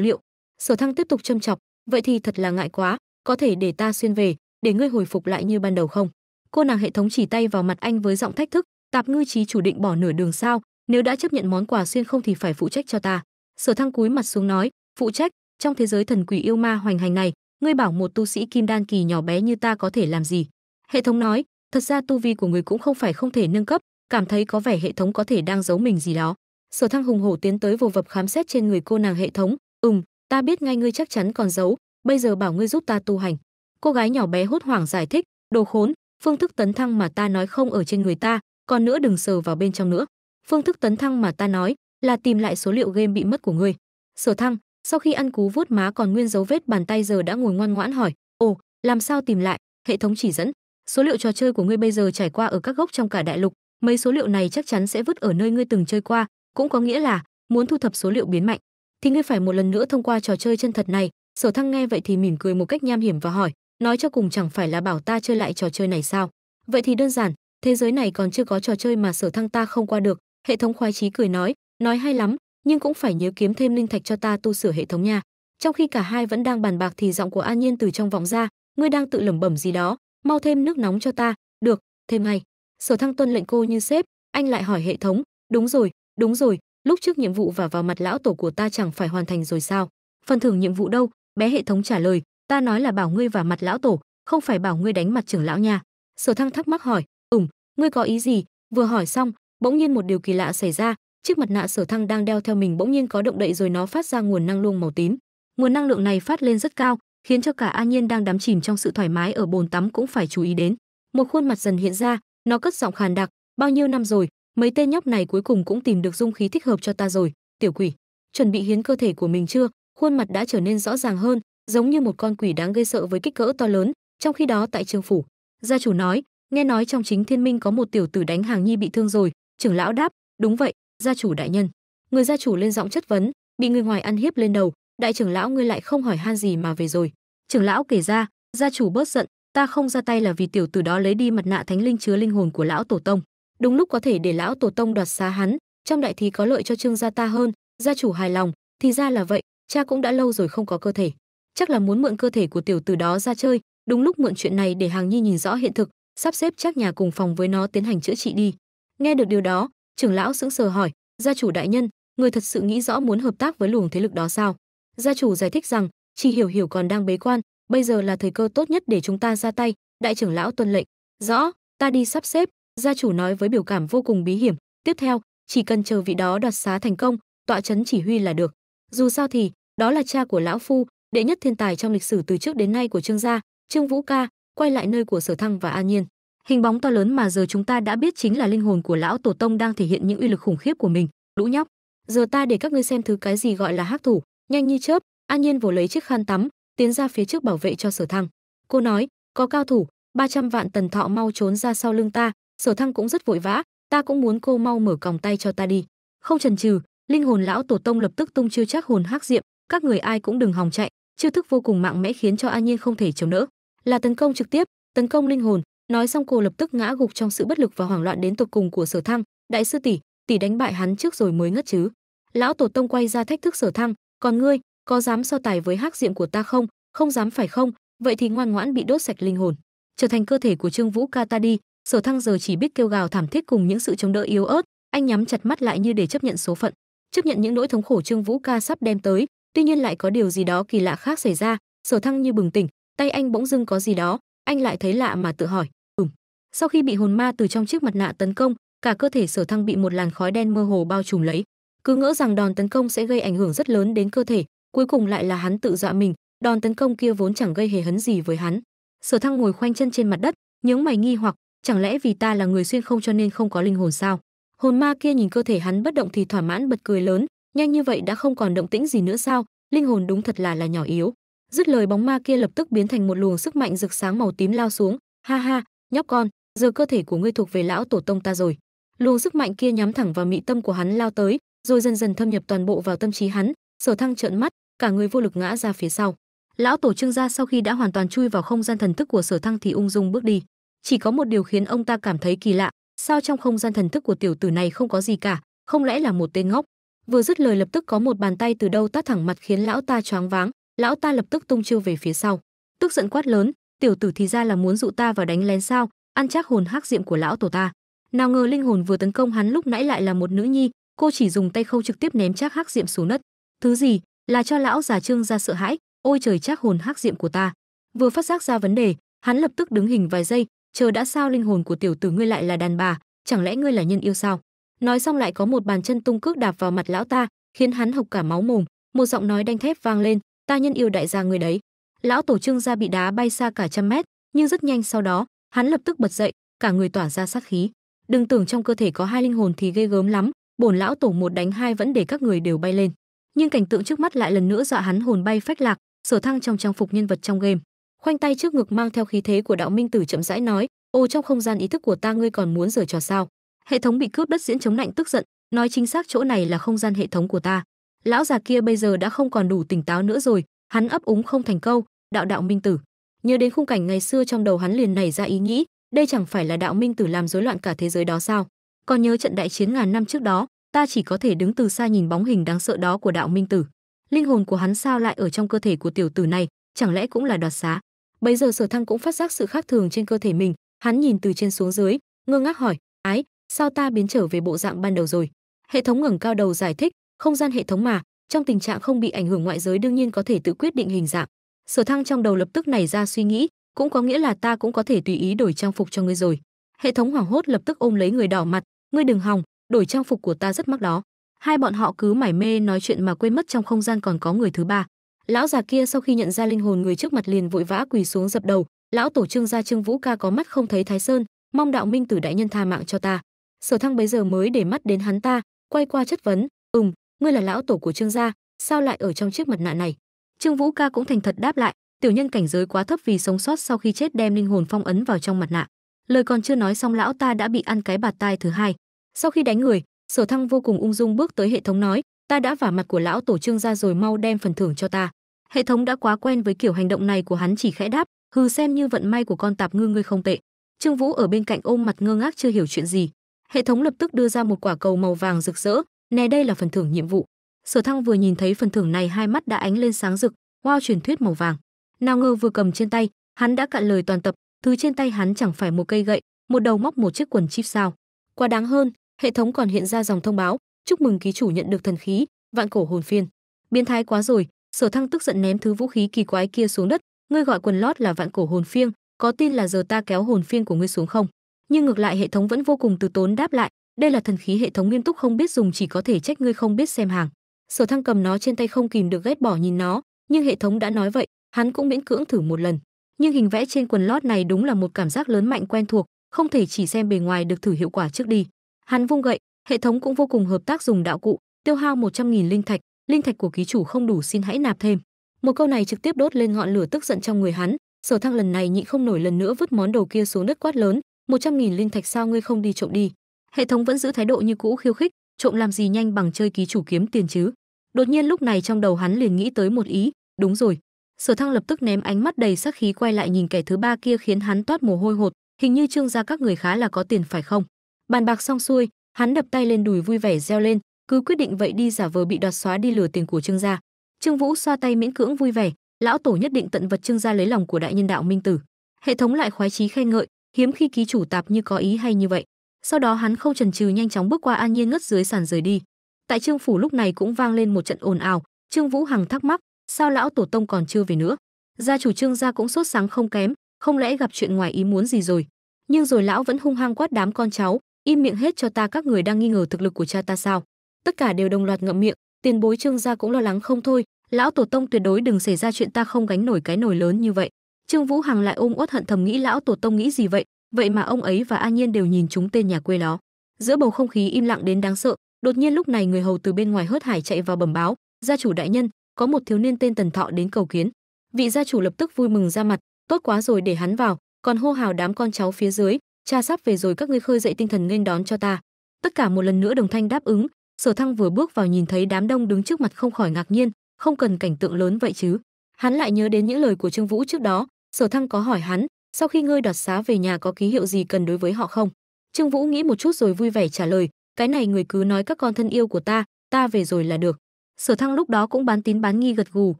liệu sở thăng tiếp tục châm chọc vậy thì thật là ngại quá có thể để ta xuyên về để ngươi hồi phục lại như ban đầu không cô nàng hệ thống chỉ tay vào mặt anh với giọng thách thức tạp ngư trí chủ định bỏ nửa đường sao nếu đã chấp nhận món quà xuyên không thì phải phụ trách cho ta sở thăng cúi mặt xuống nói phụ trách trong thế giới thần quỷ yêu ma hoành hành này ngươi bảo một tu sĩ kim đan kỳ nhỏ bé như ta có thể làm gì hệ thống nói thật ra tu vi của người cũng không phải không thể nâng cấp cảm thấy có vẻ hệ thống có thể đang giấu mình gì đó sở thăng hùng hổ tiến tới vô vập khám xét trên người cô nàng hệ thống ừm ta biết ngay ngươi chắc chắn còn giấu bây giờ bảo ngươi giúp ta tu hành cô gái nhỏ bé hốt hoảng giải thích đồ khốn phương thức tấn thăng mà ta nói không ở trên người ta còn nữa đừng sờ vào bên trong nữa phương thức tấn thăng mà ta nói là tìm lại số liệu game bị mất của ngươi sở thăng sau khi ăn cú vuốt má còn nguyên dấu vết bàn tay giờ đã ngồi ngoan ngoãn hỏi ồ làm sao tìm lại hệ thống chỉ dẫn số liệu trò chơi của ngươi bây giờ trải qua ở các gốc trong cả đại lục mấy số liệu này chắc chắn sẽ vứt ở nơi ngươi từng chơi qua, cũng có nghĩa là muốn thu thập số liệu biến mạnh thì ngươi phải một lần nữa thông qua trò chơi chân thật này. Sở Thăng nghe vậy thì mỉm cười một cách nham hiểm và hỏi, nói cho cùng chẳng phải là bảo ta chơi lại trò chơi này sao? Vậy thì đơn giản, thế giới này còn chưa có trò chơi mà Sở Thăng ta không qua được. Hệ thống khoái chí cười nói, nói hay lắm, nhưng cũng phải nhớ kiếm thêm linh thạch cho ta tu sửa hệ thống nha. Trong khi cả hai vẫn đang bàn bạc thì giọng của An Nhiên từ trong vọng ra, ngươi đang tự lẩm bẩm gì đó, mau thêm nước nóng cho ta, được, thêm ngay sở thăng tuân lệnh cô như sếp anh lại hỏi hệ thống đúng rồi đúng rồi lúc trước nhiệm vụ và vào mặt lão tổ của ta chẳng phải hoàn thành rồi sao phần thưởng nhiệm vụ đâu bé hệ thống trả lời ta nói là bảo ngươi vào mặt lão tổ không phải bảo ngươi đánh mặt trưởng lão nha sở thăng thắc mắc hỏi Ừm, ngươi có ý gì vừa hỏi xong bỗng nhiên một điều kỳ lạ xảy ra chiếc mặt nạ sở thăng đang đeo theo mình bỗng nhiên có động đậy rồi nó phát ra nguồn năng lượng màu tím nguồn năng lượng này phát lên rất cao khiến cho cả an nhiên đang đắm chìm trong sự thoải mái ở bồn tắm cũng phải chú ý đến một khuôn mặt dần hiện ra nó cất giọng khàn đặc, bao nhiêu năm rồi, mấy tên nhóc này cuối cùng cũng tìm được dung khí thích hợp cho ta rồi, tiểu quỷ. Chuẩn bị hiến cơ thể của mình chưa? Khuôn mặt đã trở nên rõ ràng hơn, giống như một con quỷ đáng gây sợ với kích cỡ to lớn, trong khi đó tại trường phủ, gia chủ nói, nghe nói trong chính thiên minh có một tiểu tử đánh hàng nhi bị thương rồi, trưởng lão đáp, đúng vậy, gia chủ đại nhân. Người gia chủ lên giọng chất vấn, bị người ngoài ăn hiếp lên đầu, đại trưởng lão ngươi lại không hỏi han gì mà về rồi. Trưởng lão kể ra, gia chủ bớt giận, ta không ra tay là vì tiểu tử đó lấy đi mặt nạ thánh linh chứa linh hồn của lão tổ tông đúng lúc có thể để lão tổ tông đoạt xá hắn trong đại thí có lợi cho trương gia ta hơn gia chủ hài lòng thì ra là vậy cha cũng đã lâu rồi không có cơ thể chắc là muốn mượn cơ thể của tiểu tử đó ra chơi đúng lúc mượn chuyện này để hàng nhi nhìn rõ hiện thực sắp xếp chắc nhà cùng phòng với nó tiến hành chữa trị đi nghe được điều đó trưởng lão sững sờ hỏi gia chủ đại nhân người thật sự nghĩ rõ muốn hợp tác với luồng thế lực đó sao gia chủ giải thích rằng chỉ hiểu hiểu còn đang bế quan bây giờ là thời cơ tốt nhất để chúng ta ra tay đại trưởng lão tuân lệnh rõ ta đi sắp xếp gia chủ nói với biểu cảm vô cùng bí hiểm tiếp theo chỉ cần chờ vị đó đoạt xá thành công tọa chấn chỉ huy là được dù sao thì đó là cha của lão phu đệ nhất thiên tài trong lịch sử từ trước đến nay của trương gia trương vũ ca quay lại nơi của sở thăng và an nhiên hình bóng to lớn mà giờ chúng ta đã biết chính là linh hồn của lão tổ tông đang thể hiện những uy lực khủng khiếp của mình lũ nhóc giờ ta để các ngươi xem thứ cái gì gọi là hắc thủ nhanh như chớp an nhiên vồ lấy chiếc khăn tắm tiến ra phía trước bảo vệ cho sở thăng cô nói có cao thủ 300 vạn tần thọ mau trốn ra sau lưng ta sở thăng cũng rất vội vã ta cũng muốn cô mau mở còng tay cho ta đi không chần chừ linh hồn lão tổ tông lập tức tung chiêu chắc hồn hắc diệm các người ai cũng đừng hòng chạy chiêu thức vô cùng mạnh mẽ khiến cho a nhiên không thể chống đỡ là tấn công trực tiếp tấn công linh hồn nói xong cô lập tức ngã gục trong sự bất lực và hoảng loạn đến tột cùng của sở thăng đại sư tỷ tỷ đánh bại hắn trước rồi mới ngất chứ lão tổ tông quay ra thách thức sở thăng còn ngươi có dám so tài với hắc diệm của ta không không dám phải không vậy thì ngoan ngoãn bị đốt sạch linh hồn trở thành cơ thể của trương vũ ca ta đi sở thăng giờ chỉ biết kêu gào thảm thiết cùng những sự chống đỡ yếu ớt anh nhắm chặt mắt lại như để chấp nhận số phận chấp nhận những nỗi thống khổ trương vũ ca sắp đem tới tuy nhiên lại có điều gì đó kỳ lạ khác xảy ra sở thăng như bừng tỉnh tay anh bỗng dưng có gì đó anh lại thấy lạ mà tự hỏi ừm sau khi bị hồn ma từ trong chiếc mặt nạ tấn công cả cơ thể sở thăng bị một làn khói đen mơ hồ bao trùm lấy cứ ngỡ rằng đòn tấn công sẽ gây ảnh hưởng rất lớn đến cơ thể cuối cùng lại là hắn tự dọa mình đòn tấn công kia vốn chẳng gây hề hấn gì với hắn sở thăng ngồi khoanh chân trên mặt đất nhướng mày nghi hoặc chẳng lẽ vì ta là người xuyên không cho nên không có linh hồn sao hồn ma kia nhìn cơ thể hắn bất động thì thỏa mãn bật cười lớn nhanh như vậy đã không còn động tĩnh gì nữa sao linh hồn đúng thật là là nhỏ yếu dứt lời bóng ma kia lập tức biến thành một luồng sức mạnh rực sáng màu tím lao xuống ha ha nhóc con giờ cơ thể của ngươi thuộc về lão tổ tông ta rồi luồng sức mạnh kia nhắm thẳng vào mị tâm của hắn lao tới rồi dần dần thâm nhập toàn bộ vào tâm trí hắn sở thăng trợn mắt cả người vô lực ngã ra phía sau lão tổ trương gia sau khi đã hoàn toàn chui vào không gian thần thức của sở thăng thì ung dung bước đi chỉ có một điều khiến ông ta cảm thấy kỳ lạ sao trong không gian thần thức của tiểu tử này không có gì cả không lẽ là một tên ngốc vừa dứt lời lập tức có một bàn tay từ đâu tát thẳng mặt khiến lão ta choáng váng lão ta lập tức tung chiêu về phía sau tức giận quát lớn tiểu tử thì ra là muốn dụ ta vào đánh lén sao ăn chắc hồn hắc diệm của lão tổ ta nào ngờ linh hồn vừa tấn công hắn lúc nãy lại là một nữ nhi cô chỉ dùng tay khâu trực tiếp ném chắc hắc diệm xuống đất thứ gì là cho lão già Trương ra sợ hãi, ôi trời chắc hồn hắc diệm của ta. Vừa phát giác ra vấn đề, hắn lập tức đứng hình vài giây, chờ đã sao linh hồn của tiểu tử ngươi lại là đàn bà, chẳng lẽ ngươi là nhân yêu sao? Nói xong lại có một bàn chân tung cước đạp vào mặt lão ta, khiến hắn hộc cả máu mồm, một giọng nói đanh thép vang lên, ta nhân yêu đại gia người đấy. Lão tổ Trương gia bị đá bay xa cả trăm mét, nhưng rất nhanh sau đó, hắn lập tức bật dậy, cả người tỏa ra sát khí. Đừng tưởng trong cơ thể có hai linh hồn thì ghê gớm lắm, bổn lão tổ một đánh hai vẫn để các người đều bay lên nhưng cảnh tượng trước mắt lại lần nữa dọa hắn hồn bay phách lạc sở thăng trong trang phục nhân vật trong game khoanh tay trước ngực mang theo khí thế của đạo minh tử chậm rãi nói ô trong không gian ý thức của ta ngươi còn muốn rời trò sao hệ thống bị cướp đất diễn chống lạnh tức giận nói chính xác chỗ này là không gian hệ thống của ta lão già kia bây giờ đã không còn đủ tỉnh táo nữa rồi hắn ấp úng không thành câu đạo đạo minh tử nhớ đến khung cảnh ngày xưa trong đầu hắn liền nảy ra ý nghĩ đây chẳng phải là đạo minh tử làm rối loạn cả thế giới đó sao còn nhớ trận đại chiến ngàn năm trước đó ta chỉ có thể đứng từ xa nhìn bóng hình đáng sợ đó của đạo minh tử linh hồn của hắn sao lại ở trong cơ thể của tiểu tử này chẳng lẽ cũng là đoạt xá bây giờ sở thăng cũng phát giác sự khác thường trên cơ thể mình hắn nhìn từ trên xuống dưới ngơ ngác hỏi ái sao ta biến trở về bộ dạng ban đầu rồi hệ thống ngẩng cao đầu giải thích không gian hệ thống mà trong tình trạng không bị ảnh hưởng ngoại giới đương nhiên có thể tự quyết định hình dạng sở thăng trong đầu lập tức nảy ra suy nghĩ cũng có nghĩa là ta cũng có thể tùy ý đổi trang phục cho ngươi rồi hệ thống hoảng hốt lập tức ôm lấy người đỏ mặt ngươi đừng hòng đổi trang phục của ta rất mắc đó hai bọn họ cứ mải mê nói chuyện mà quên mất trong không gian còn có người thứ ba lão già kia sau khi nhận ra linh hồn người trước mặt liền vội vã quỳ xuống dập đầu lão tổ trương gia trương vũ ca có mắt không thấy thái sơn mong đạo minh tử đại nhân tha mạng cho ta sở thăng bấy giờ mới để mắt đến hắn ta quay qua chất vấn ừm ngươi là lão tổ của trương gia sao lại ở trong chiếc mặt nạ này trương vũ ca cũng thành thật đáp lại tiểu nhân cảnh giới quá thấp vì sống sót sau khi chết đem linh hồn phong ấn vào trong mặt nạ lời còn chưa nói xong lão ta đã bị ăn cái bạt tai thứ hai sau khi đánh người sở thăng vô cùng ung dung bước tới hệ thống nói ta đã vả mặt của lão tổ trương gia rồi mau đem phần thưởng cho ta hệ thống đã quá quen với kiểu hành động này của hắn chỉ khẽ đáp hừ xem như vận may của con tạp ngư ngươi không tệ trương vũ ở bên cạnh ôm mặt ngơ ngác chưa hiểu chuyện gì hệ thống lập tức đưa ra một quả cầu màu vàng rực rỡ nè đây là phần thưởng nhiệm vụ sở thăng vừa nhìn thấy phần thưởng này hai mắt đã ánh lên sáng rực wow truyền thuyết màu vàng nào ngờ vừa cầm trên tay hắn đã cạn lời toàn tập thứ trên tay hắn chẳng phải một cây gậy một đầu móc một chiếc quần chip sao quá đáng hơn hệ thống còn hiện ra dòng thông báo chúc mừng ký chủ nhận được thần khí vạn cổ hồn phiên biến thái quá rồi sở thăng tức giận ném thứ vũ khí kỳ quái kia xuống đất ngươi gọi quần lót là vạn cổ hồn phiên có tin là giờ ta kéo hồn phiên của ngươi xuống không nhưng ngược lại hệ thống vẫn vô cùng từ tốn đáp lại đây là thần khí hệ thống nghiêm túc không biết dùng chỉ có thể trách ngươi không biết xem hàng sở thăng cầm nó trên tay không kìm được ghét bỏ nhìn nó nhưng hệ thống đã nói vậy hắn cũng miễn cưỡng thử một lần nhưng hình vẽ trên quần lót này đúng là một cảm giác lớn mạnh quen thuộc không thể chỉ xem bề ngoài được thử hiệu quả trước đi Hắn vung gậy, hệ thống cũng vô cùng hợp tác dùng đạo cụ, tiêu hao 100.000 linh thạch, linh thạch của ký chủ không đủ xin hãy nạp thêm. Một câu này trực tiếp đốt lên ngọn lửa tức giận trong người hắn, Sở Thăng lần này nhịn không nổi lần nữa vứt món đồ kia xuống đất quát lớn, một trăm nghìn linh thạch sao ngươi không đi trộm đi?" Hệ thống vẫn giữ thái độ như cũ khiêu khích, trộm làm gì nhanh bằng chơi ký chủ kiếm tiền chứ. Đột nhiên lúc này trong đầu hắn liền nghĩ tới một ý, đúng rồi. Sở Thăng lập tức ném ánh mắt đầy sắc khí quay lại nhìn kẻ thứ ba kia khiến hắn toát mồ hôi hột, hình như Trương gia các người khá là có tiền phải không? Bàn bạc xong xuôi, hắn đập tay lên đùi vui vẻ reo lên, cứ quyết định vậy đi giả vờ bị đoạt xóa đi lừa tiền của Trương gia. Trương Vũ xoa tay miễn cưỡng vui vẻ, lão tổ nhất định tận vật Trương gia lấy lòng của đại nhân đạo minh tử. Hệ thống lại khoái chí khen ngợi, hiếm khi ký chủ tạp như có ý hay như vậy. Sau đó hắn không chần chừ nhanh chóng bước qua An Nhiên ngất dưới sàn rời đi. Tại Trương phủ lúc này cũng vang lên một trận ồn ào, Trương Vũ Hằng thắc mắc, sao lão tổ tông còn chưa về nữa? Gia chủ Trương gia cũng sốt sáng không kém, không lẽ gặp chuyện ngoài ý muốn gì rồi? Nhưng rồi lão vẫn hung hăng quát đám con cháu, im miệng hết cho ta các người đang nghi ngờ thực lực của cha ta sao tất cả đều đồng loạt ngậm miệng tiền bối trương gia cũng lo lắng không thôi lão tổ tông tuyệt đối đừng xảy ra chuyện ta không gánh nổi cái nồi lớn như vậy trương vũ hằng lại ôm uất hận thầm nghĩ lão tổ tông nghĩ gì vậy vậy mà ông ấy và a nhiên đều nhìn chúng tên nhà quê đó giữa bầu không khí im lặng đến đáng sợ đột nhiên lúc này người hầu từ bên ngoài hớt hải chạy vào bẩm báo gia chủ đại nhân có một thiếu niên tên tần thọ đến cầu kiến vị gia chủ lập tức vui mừng ra mặt tốt quá rồi để hắn vào còn hô hào đám con cháu phía dưới cha sắp về rồi các ngươi khơi dậy tinh thần nên đón cho ta tất cả một lần nữa đồng thanh đáp ứng sở thăng vừa bước vào nhìn thấy đám đông đứng trước mặt không khỏi ngạc nhiên không cần cảnh tượng lớn vậy chứ hắn lại nhớ đến những lời của trương vũ trước đó sở thăng có hỏi hắn sau khi ngươi đoạt xá về nhà có ký hiệu gì cần đối với họ không trương vũ nghĩ một chút rồi vui vẻ trả lời cái này người cứ nói các con thân yêu của ta ta về rồi là được sở thăng lúc đó cũng bán tín bán nghi gật gù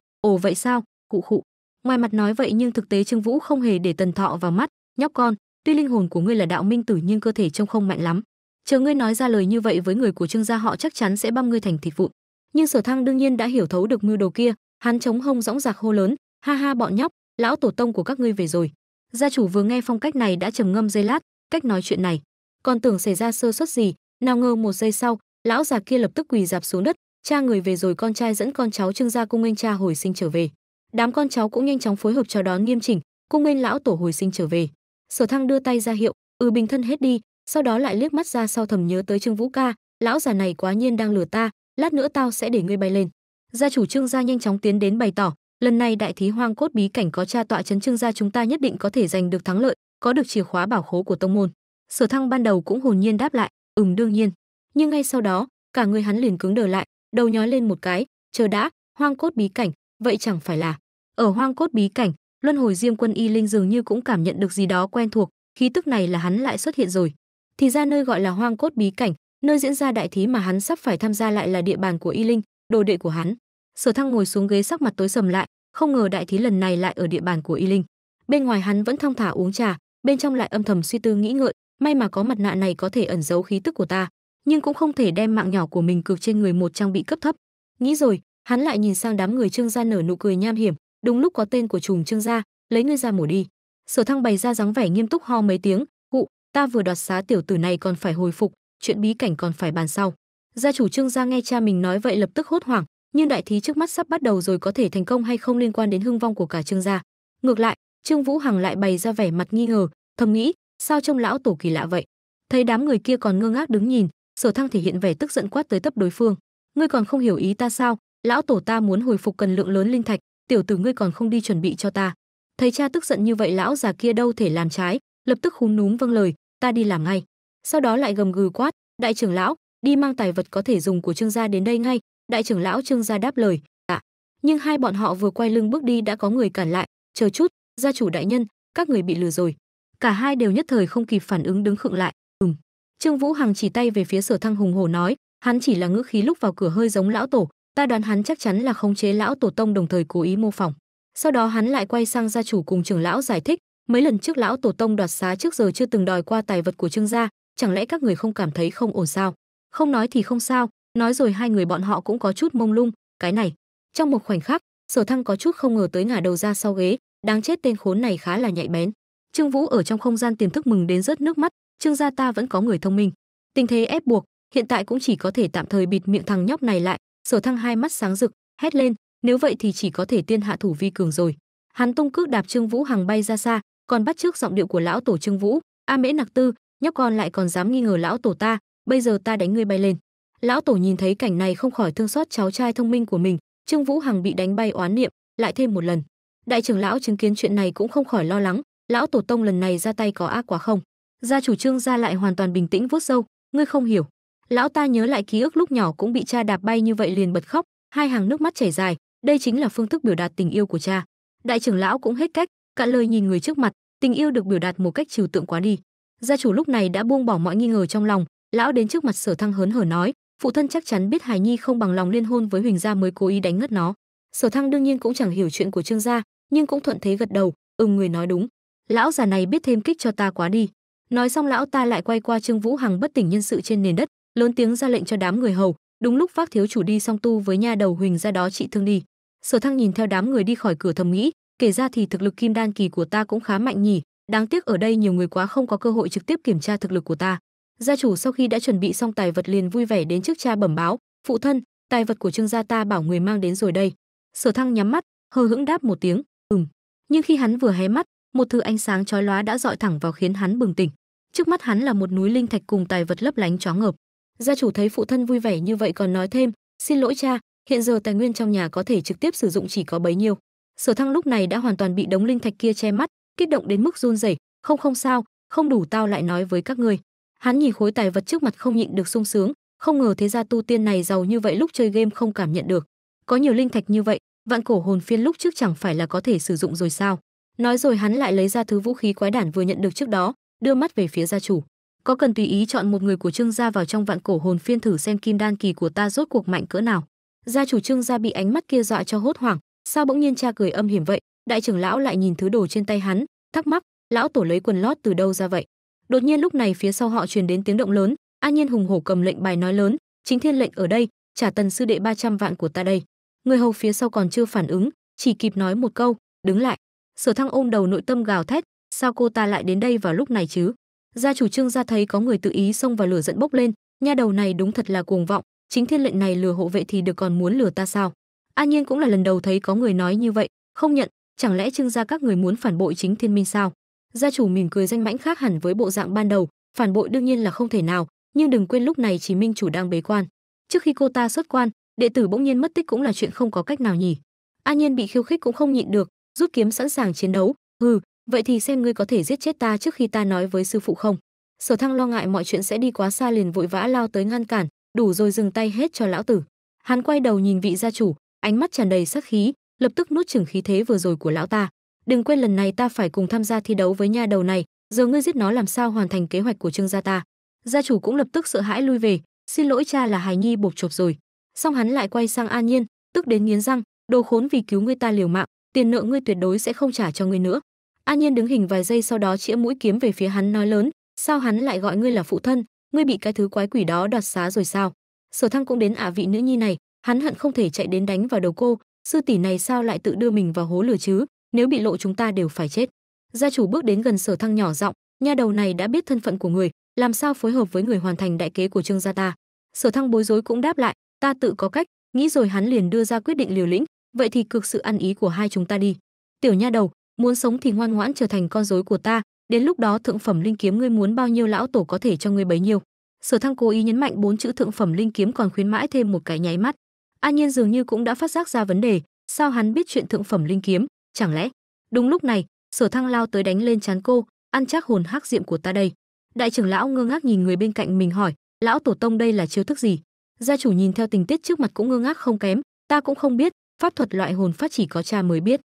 ồ vậy sao cụ khụ ngoài mặt nói vậy nhưng thực tế trương vũ không hề để tần thọ vào mắt nhóc con tuy linh hồn của ngươi là đạo minh tử nhưng cơ thể trông không mạnh lắm chờ ngươi nói ra lời như vậy với người của trương gia họ chắc chắn sẽ băm ngươi thành thịt vụn nhưng sở thăng đương nhiên đã hiểu thấu được mưu đồ kia hắn chống hông dõng dạc hô lớn ha ha bọn nhóc lão tổ tông của các ngươi về rồi gia chủ vừa nghe phong cách này đã trầm ngâm giây lát cách nói chuyện này còn tưởng xảy ra sơ suất gì nào ngờ một giây sau lão già kia lập tức quỳ dạp xuống đất cha người về rồi con trai dẫn con cháu trương gia cung nghênh cha hồi sinh trở về đám con cháu cũng nhanh chóng phối hợp chào đón nghiêm chỉnh cung nghênh lão tổ hồi sinh trở về sở thăng đưa tay ra hiệu ừ bình thân hết đi sau đó lại liếc mắt ra sau thầm nhớ tới trương vũ ca lão già này quá nhiên đang lừa ta lát nữa tao sẽ để ngươi bay lên gia chủ trương gia nhanh chóng tiến đến bày tỏ lần này đại thí hoang cốt bí cảnh có cha tọa chấn trương gia chúng ta nhất định có thể giành được thắng lợi có được chìa khóa bảo khố của tông môn sở thăng ban đầu cũng hồn nhiên đáp lại ừm đương nhiên nhưng ngay sau đó cả người hắn liền cứng đờ lại đầu nhói lên một cái chờ đã hoang cốt bí cảnh vậy chẳng phải là ở hoang cốt bí cảnh Luân hồi Diêm Quân Y Linh dường như cũng cảm nhận được gì đó quen thuộc, khí tức này là hắn lại xuất hiện rồi. Thì ra nơi gọi là Hoang Cốt Bí Cảnh, nơi diễn ra đại thí mà hắn sắp phải tham gia lại là địa bàn của Y Linh, đồ đệ của hắn. Sở Thăng ngồi xuống ghế sắc mặt tối sầm lại, không ngờ đại thí lần này lại ở địa bàn của Y Linh. Bên ngoài hắn vẫn thong thả uống trà, bên trong lại âm thầm suy tư nghĩ ngợi, may mà có mặt nạ này có thể ẩn giấu khí tức của ta, nhưng cũng không thể đem mạng nhỏ của mình cược trên người một trang bị cấp thấp. Nghĩ rồi, hắn lại nhìn sang đám người Trương gia nở nụ cười nham hiểm, đúng lúc có tên của trùm trương gia lấy ngươi ra mổ đi sở thăng bày ra dáng vẻ nghiêm túc ho mấy tiếng cụ ta vừa đoạt xá tiểu tử này còn phải hồi phục chuyện bí cảnh còn phải bàn sau gia chủ trương gia nghe cha mình nói vậy lập tức hốt hoảng nhưng đại thí trước mắt sắp bắt đầu rồi có thể thành công hay không liên quan đến hưng vong của cả trương gia ngược lại trương vũ hằng lại bày ra vẻ mặt nghi ngờ thầm nghĩ sao trông lão tổ kỳ lạ vậy thấy đám người kia còn ngơ ngác đứng nhìn sở thăng thể hiện vẻ tức giận quát tới tấp đối phương ngươi còn không hiểu ý ta sao lão tổ ta muốn hồi phục cần lượng lớn linh thạch tiểu tử ngươi còn không đi chuẩn bị cho ta thấy cha tức giận như vậy lão già kia đâu thể làm trái lập tức khúm núm vâng lời ta đi làm ngay sau đó lại gầm gừ quát đại trưởng lão đi mang tài vật có thể dùng của trương gia đến đây ngay đại trưởng lão trương gia đáp lời ạ dạ. nhưng hai bọn họ vừa quay lưng bước đi đã có người cản lại chờ chút gia chủ đại nhân các người bị lừa rồi cả hai đều nhất thời không kịp phản ứng đứng khựng lại ừm trương vũ hằng chỉ tay về phía sở thăng hùng hổ nói hắn chỉ là ngữ khí lúc vào cửa hơi giống lão tổ ta đoán hắn chắc chắn là khống chế lão tổ tông đồng thời cố ý mô phỏng sau đó hắn lại quay sang gia chủ cùng trưởng lão giải thích mấy lần trước lão tổ tông đoạt xá trước giờ chưa từng đòi qua tài vật của trương gia chẳng lẽ các người không cảm thấy không ổn sao không nói thì không sao nói rồi hai người bọn họ cũng có chút mông lung cái này trong một khoảnh khắc sở thăng có chút không ngờ tới ngả đầu ra sau ghế đáng chết tên khốn này khá là nhạy bén trương vũ ở trong không gian tiềm thức mừng đến rớt nước mắt trương gia ta vẫn có người thông minh tình thế ép buộc hiện tại cũng chỉ có thể tạm thời bịt miệng thằng nhóc này lại sở thăng hai mắt sáng rực hét lên nếu vậy thì chỉ có thể tiên hạ thủ vi cường rồi hắn tung cước đạp trương vũ hằng bay ra xa còn bắt trước giọng điệu của lão tổ trương vũ a mễ nặc tư nhóc con lại còn dám nghi ngờ lão tổ ta bây giờ ta đánh ngươi bay lên lão tổ nhìn thấy cảnh này không khỏi thương xót cháu trai thông minh của mình trương vũ hằng bị đánh bay oán niệm lại thêm một lần đại trưởng lão chứng kiến chuyện này cũng không khỏi lo lắng lão tổ tông lần này ra tay có ác quá không gia chủ trương gia lại hoàn toàn bình tĩnh vuốt râu ngươi không hiểu Lão ta nhớ lại ký ức lúc nhỏ cũng bị cha đạp bay như vậy liền bật khóc, hai hàng nước mắt chảy dài, đây chính là phương thức biểu đạt tình yêu của cha. Đại trưởng lão cũng hết cách, cạn lời nhìn người trước mặt, tình yêu được biểu đạt một cách trừu tượng quá đi. Gia chủ lúc này đã buông bỏ mọi nghi ngờ trong lòng, lão đến trước mặt Sở Thăng hớn hở nói, phụ thân chắc chắn biết Hải Nhi không bằng lòng liên hôn với Huỳnh gia mới cố ý đánh ngất nó. Sở Thăng đương nhiên cũng chẳng hiểu chuyện của Trương gia, nhưng cũng thuận thế gật đầu, ừm người nói đúng. Lão già này biết thêm kích cho ta quá đi. Nói xong lão ta lại quay qua Trương Vũ Hằng bất tỉnh nhân sự trên nền đất, lớn tiếng ra lệnh cho đám người hầu đúng lúc phát thiếu chủ đi song tu với nha đầu huỳnh ra đó trị thương đi sở thăng nhìn theo đám người đi khỏi cửa thầm nghĩ kể ra thì thực lực kim đan kỳ của ta cũng khá mạnh nhỉ đáng tiếc ở đây nhiều người quá không có cơ hội trực tiếp kiểm tra thực lực của ta gia chủ sau khi đã chuẩn bị xong tài vật liền vui vẻ đến trước cha bẩm báo phụ thân tài vật của trương gia ta bảo người mang đến rồi đây sở thăng nhắm mắt hờ hững đáp một tiếng ừm nhưng khi hắn vừa hé mắt một thứ ánh sáng chói lóa đã dọi thẳng vào khiến hắn bừng tỉnh trước mắt hắn là một núi linh thạch cùng tài vật lấp lánh chóng ngợp Gia chủ thấy phụ thân vui vẻ như vậy còn nói thêm, "Xin lỗi cha, hiện giờ tài nguyên trong nhà có thể trực tiếp sử dụng chỉ có bấy nhiêu." Sở Thăng lúc này đã hoàn toàn bị đống linh thạch kia che mắt, kích động đến mức run rẩy, "Không không sao, không đủ tao lại nói với các người Hắn nhìn khối tài vật trước mặt không nhịn được sung sướng, không ngờ thế gia tu tiên này giàu như vậy lúc chơi game không cảm nhận được. Có nhiều linh thạch như vậy, vạn cổ hồn phiên lúc trước chẳng phải là có thể sử dụng rồi sao? Nói rồi hắn lại lấy ra thứ vũ khí quái đản vừa nhận được trước đó, đưa mắt về phía gia chủ có cần tùy ý chọn một người của Trương gia vào trong vạn cổ hồn phiên thử xem kim đan kỳ của ta rốt cuộc mạnh cỡ nào. Gia chủ Trương gia bị ánh mắt kia dọa cho hốt hoảng, sao bỗng nhiên cha cười âm hiểm vậy? Đại trưởng lão lại nhìn thứ đồ trên tay hắn, thắc mắc, lão tổ lấy quần lót từ đâu ra vậy? Đột nhiên lúc này phía sau họ truyền đến tiếng động lớn, An Nhiên hùng hổ cầm lệnh bài nói lớn, chính thiên lệnh ở đây, trả tần sư đệ 300 vạn của ta đây. Người hầu phía sau còn chưa phản ứng, chỉ kịp nói một câu, đứng lại. Sở Thăng ôm đầu nội tâm gào thét, sao cô ta lại đến đây vào lúc này chứ? gia chủ trương gia thấy có người tự ý xông vào lửa giận bốc lên nha đầu này đúng thật là cuồng vọng chính thiên lệnh này lừa hộ vệ thì được còn muốn lừa ta sao an nhiên cũng là lần đầu thấy có người nói như vậy không nhận chẳng lẽ trương gia các người muốn phản bội chính thiên minh sao gia chủ mỉm cười danh mãnh khác hẳn với bộ dạng ban đầu phản bội đương nhiên là không thể nào nhưng đừng quên lúc này chỉ minh chủ đang bế quan trước khi cô ta xuất quan đệ tử bỗng nhiên mất tích cũng là chuyện không có cách nào nhỉ an nhiên bị khiêu khích cũng không nhịn được rút kiếm sẵn sàng chiến đấu hừ vậy thì xem ngươi có thể giết chết ta trước khi ta nói với sư phụ không sở thăng lo ngại mọi chuyện sẽ đi quá xa liền vội vã lao tới ngăn cản đủ rồi dừng tay hết cho lão tử hắn quay đầu nhìn vị gia chủ ánh mắt tràn đầy sắc khí lập tức nuốt chừng khí thế vừa rồi của lão ta đừng quên lần này ta phải cùng tham gia thi đấu với nha đầu này giờ ngươi giết nó làm sao hoàn thành kế hoạch của trương gia ta gia chủ cũng lập tức sợ hãi lui về xin lỗi cha là hài nhi bột chộp rồi xong hắn lại quay sang an nhiên tức đến nghiến răng đồ khốn vì cứu ngươi ta liều mạng tiền nợ ngươi tuyệt đối sẽ không trả cho ngươi nữa An Nhiên đứng hình vài giây sau đó chĩa mũi kiếm về phía hắn nói lớn, sao hắn lại gọi ngươi là phụ thân, ngươi bị cái thứ quái quỷ đó đoạt xá rồi sao? Sở Thăng cũng đến ả vị nữ nhi này, hắn hận không thể chạy đến đánh vào đầu cô, sư tỷ này sao lại tự đưa mình vào hố lửa chứ, nếu bị lộ chúng ta đều phải chết. Gia chủ bước đến gần Sở Thăng nhỏ giọng, nha đầu này đã biết thân phận của người, làm sao phối hợp với người hoàn thành đại kế của Trương gia ta? Sở Thăng bối rối cũng đáp lại, ta tự có cách, nghĩ rồi hắn liền đưa ra quyết định liều lĩnh, vậy thì cực sự ăn ý của hai chúng ta đi. Tiểu nha đầu, muốn sống thì ngoan ngoãn trở thành con rối của ta đến lúc đó thượng phẩm linh kiếm ngươi muốn bao nhiêu lão tổ có thể cho ngươi bấy nhiêu sở thăng cố ý nhấn mạnh bốn chữ thượng phẩm linh kiếm còn khuyến mãi thêm một cái nháy mắt an nhiên dường như cũng đã phát giác ra vấn đề sao hắn biết chuyện thượng phẩm linh kiếm chẳng lẽ đúng lúc này sở thăng lao tới đánh lên chán cô ăn chắc hồn hắc diệm của ta đây đại trưởng lão ngơ ngác nhìn người bên cạnh mình hỏi lão tổ tông đây là chiêu thức gì gia chủ nhìn theo tình tiết trước mặt cũng ngơ ngác không kém ta cũng không biết pháp thuật loại hồn phát chỉ có cha mới biết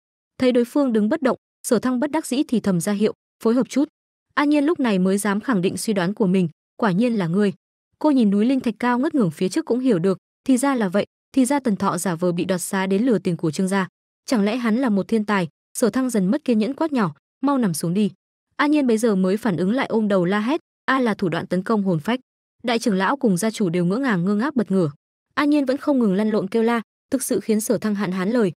thấy đối phương đứng bất động sở thăng bất đắc dĩ thì thầm ra hiệu phối hợp chút an nhiên lúc này mới dám khẳng định suy đoán của mình quả nhiên là ngươi cô nhìn núi linh thạch cao ngất ngưởng phía trước cũng hiểu được thì ra là vậy thì ra tần thọ giả vờ bị đoạt xá đến lừa tiền của trương gia chẳng lẽ hắn là một thiên tài sở thăng dần mất kiên nhẫn quát nhỏ mau nằm xuống đi an nhiên bây giờ mới phản ứng lại ôm đầu la hét a là thủ đoạn tấn công hồn phách đại trưởng lão cùng gia chủ đều ngỡ ngàng ngơ ngác bật ngửa an nhiên vẫn không ngừng lăn lộn kêu la thực sự khiến sở thăng hạn hán lời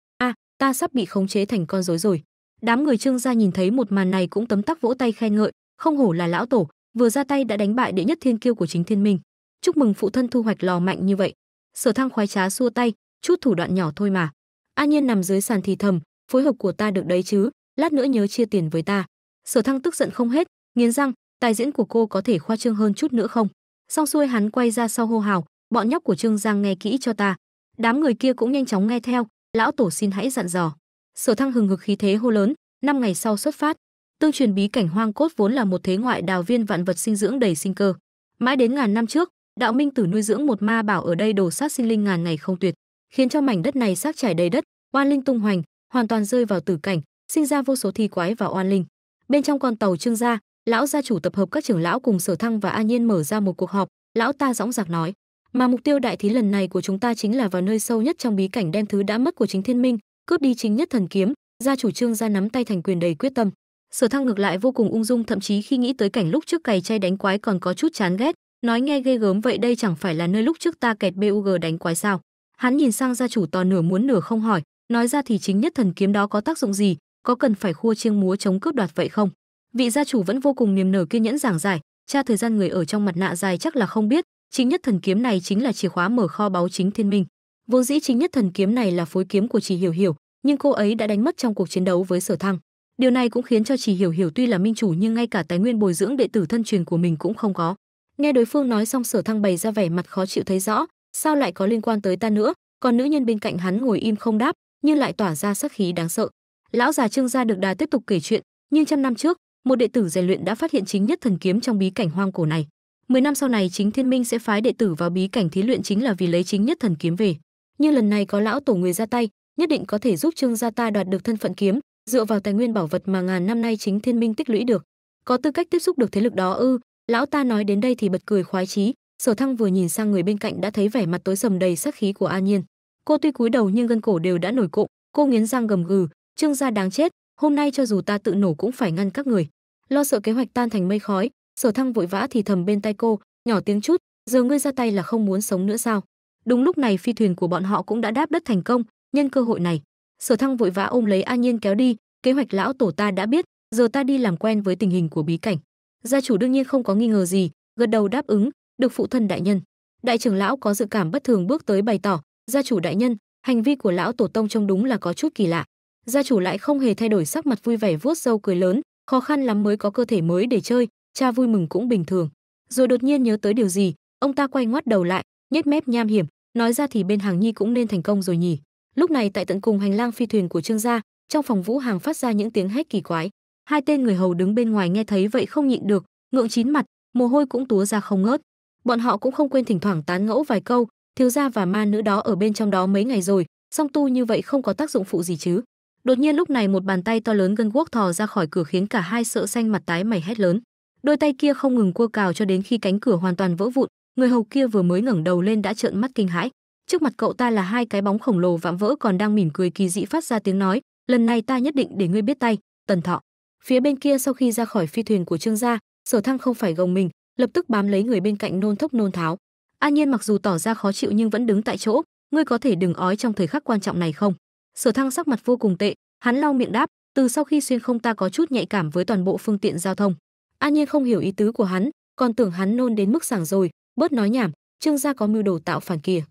ta sắp bị khống chế thành con rối rồi đám người trương gia nhìn thấy một màn này cũng tấm tắc vỗ tay khen ngợi không hổ là lão tổ vừa ra tay đã đánh bại đệ nhất thiên kiêu của chính thiên minh chúc mừng phụ thân thu hoạch lò mạnh như vậy sở thăng khoái trá xua tay chút thủ đoạn nhỏ thôi mà a nhiên nằm dưới sàn thì thầm phối hợp của ta được đấy chứ lát nữa nhớ chia tiền với ta sở thăng tức giận không hết nghiến răng tài diễn của cô có thể khoa trương hơn chút nữa không xong xuôi hắn quay ra sau hô hào bọn nhóc của trương giang nghe kỹ cho ta đám người kia cũng nhanh chóng nghe theo lão tổ xin hãy dặn dò sở thăng hừng hực khí thế hô lớn năm ngày sau xuất phát tương truyền bí cảnh hoang cốt vốn là một thế ngoại đào viên vạn vật sinh dưỡng đầy sinh cơ mãi đến ngàn năm trước đạo minh tử nuôi dưỡng một ma bảo ở đây đổ sát sinh linh ngàn ngày không tuyệt khiến cho mảnh đất này xác trải đầy đất oan linh tung hoành hoàn toàn rơi vào tử cảnh sinh ra vô số thi quái và oan linh bên trong con tàu trương gia lão gia chủ tập hợp các trưởng lão cùng sở thăng và a nhiên mở ra một cuộc họp lão ta dõng dạc nói mà mục tiêu đại thí lần này của chúng ta chính là vào nơi sâu nhất trong bí cảnh đem thứ đã mất của chính thiên minh cướp đi chính nhất thần kiếm ra chủ trương ra nắm tay thành quyền đầy quyết tâm sở thăng ngược lại vô cùng ung dung thậm chí khi nghĩ tới cảnh lúc trước cày chay đánh quái còn có chút chán ghét nói nghe ghê gớm vậy đây chẳng phải là nơi lúc trước ta kẹt bug đánh quái sao hắn nhìn sang gia chủ to nửa muốn nửa không hỏi nói ra thì chính nhất thần kiếm đó có tác dụng gì có cần phải khua chiêng múa chống cướp đoạt vậy không vị gia chủ vẫn vô cùng niềm nở kiên nhẫn giảng giải cha thời gian người ở trong mặt nạ dài chắc là không biết chính nhất thần kiếm này chính là chìa khóa mở kho báu chính thiên minh vốn dĩ chính nhất thần kiếm này là phối kiếm của chỉ hiểu hiểu nhưng cô ấy đã đánh mất trong cuộc chiến đấu với sở thăng điều này cũng khiến cho chỉ hiểu hiểu tuy là minh chủ nhưng ngay cả tài nguyên bồi dưỡng đệ tử thân truyền của mình cũng không có nghe đối phương nói xong sở thăng bày ra vẻ mặt khó chịu thấy rõ sao lại có liên quan tới ta nữa còn nữ nhân bên cạnh hắn ngồi im không đáp nhưng lại tỏa ra sắc khí đáng sợ lão già trương gia được đà tiếp tục kể chuyện nhưng trăm năm trước một đệ tử rèn luyện đã phát hiện chính nhất thần kiếm trong bí cảnh hoang cổ này 10 năm sau này chính Thiên Minh sẽ phái đệ tử vào bí cảnh thí luyện chính là vì lấy chính nhất thần kiếm về. Nhưng lần này có lão tổ người ra tay, nhất định có thể giúp Trương gia ta đoạt được thân phận kiếm, dựa vào tài nguyên bảo vật mà ngàn năm nay chính Thiên Minh tích lũy được. Có tư cách tiếp xúc được thế lực đó ư? Lão ta nói đến đây thì bật cười khoái chí, Sở Thăng vừa nhìn sang người bên cạnh đã thấy vẻ mặt tối sầm đầy sát khí của An Nhiên. Cô tuy cúi đầu nhưng gân cổ đều đã nổi cộm, cô nghiến răng gầm gừ, "Trương gia đáng chết, hôm nay cho dù ta tự nổ cũng phải ngăn các người." Lo sợ kế hoạch tan thành mây khói, sở thăng vội vã thì thầm bên tai cô nhỏ tiếng chút giờ ngươi ra tay là không muốn sống nữa sao đúng lúc này phi thuyền của bọn họ cũng đã đáp đất thành công nhân cơ hội này sở thăng vội vã ôm lấy a nhiên kéo đi kế hoạch lão tổ ta đã biết giờ ta đi làm quen với tình hình của bí cảnh gia chủ đương nhiên không có nghi ngờ gì gật đầu đáp ứng được phụ thân đại nhân đại trưởng lão có dự cảm bất thường bước tới bày tỏ gia chủ đại nhân hành vi của lão tổ tông trông đúng là có chút kỳ lạ gia chủ lại không hề thay đổi sắc mặt vui vẻ vuốt râu cười lớn khó khăn lắm mới có cơ thể mới để chơi cha vui mừng cũng bình thường. Rồi đột nhiên nhớ tới điều gì, ông ta quay ngoắt đầu lại, nhếch mép nham hiểm, nói ra thì bên hàng nhi cũng nên thành công rồi nhỉ. Lúc này tại tận cùng hành lang phi thuyền của Trương gia, trong phòng Vũ Hàng phát ra những tiếng hét kỳ quái. Hai tên người hầu đứng bên ngoài nghe thấy vậy không nhịn được, ngượng chín mặt, mồ hôi cũng túa ra không ngớt. Bọn họ cũng không quên thỉnh thoảng tán ngẫu vài câu, thiếu gia và ma nữ đó ở bên trong đó mấy ngày rồi, song tu như vậy không có tác dụng phụ gì chứ. Đột nhiên lúc này một bàn tay to lớn gân guốc thò ra khỏi cửa khiến cả hai sợ xanh mặt tái mày hét lớn đôi tay kia không ngừng cua cào cho đến khi cánh cửa hoàn toàn vỡ vụn người hầu kia vừa mới ngẩng đầu lên đã trợn mắt kinh hãi trước mặt cậu ta là hai cái bóng khổng lồ vạm vỡ còn đang mỉm cười kỳ dị phát ra tiếng nói lần này ta nhất định để ngươi biết tay tần thọ phía bên kia sau khi ra khỏi phi thuyền của trương gia sở thăng không phải gồng mình lập tức bám lấy người bên cạnh nôn thốc nôn tháo an nhiên mặc dù tỏ ra khó chịu nhưng vẫn đứng tại chỗ ngươi có thể đừng ói trong thời khắc quan trọng này không sở thăng sắc mặt vô cùng tệ hắn lau miệng đáp từ sau khi xuyên không ta có chút nhạy cảm với toàn bộ phương tiện giao thông An Nhiên không hiểu ý tứ của hắn, còn tưởng hắn nôn đến mức sảng rồi, bớt nói nhảm, Trương gia có mưu đồ tạo phản kìa.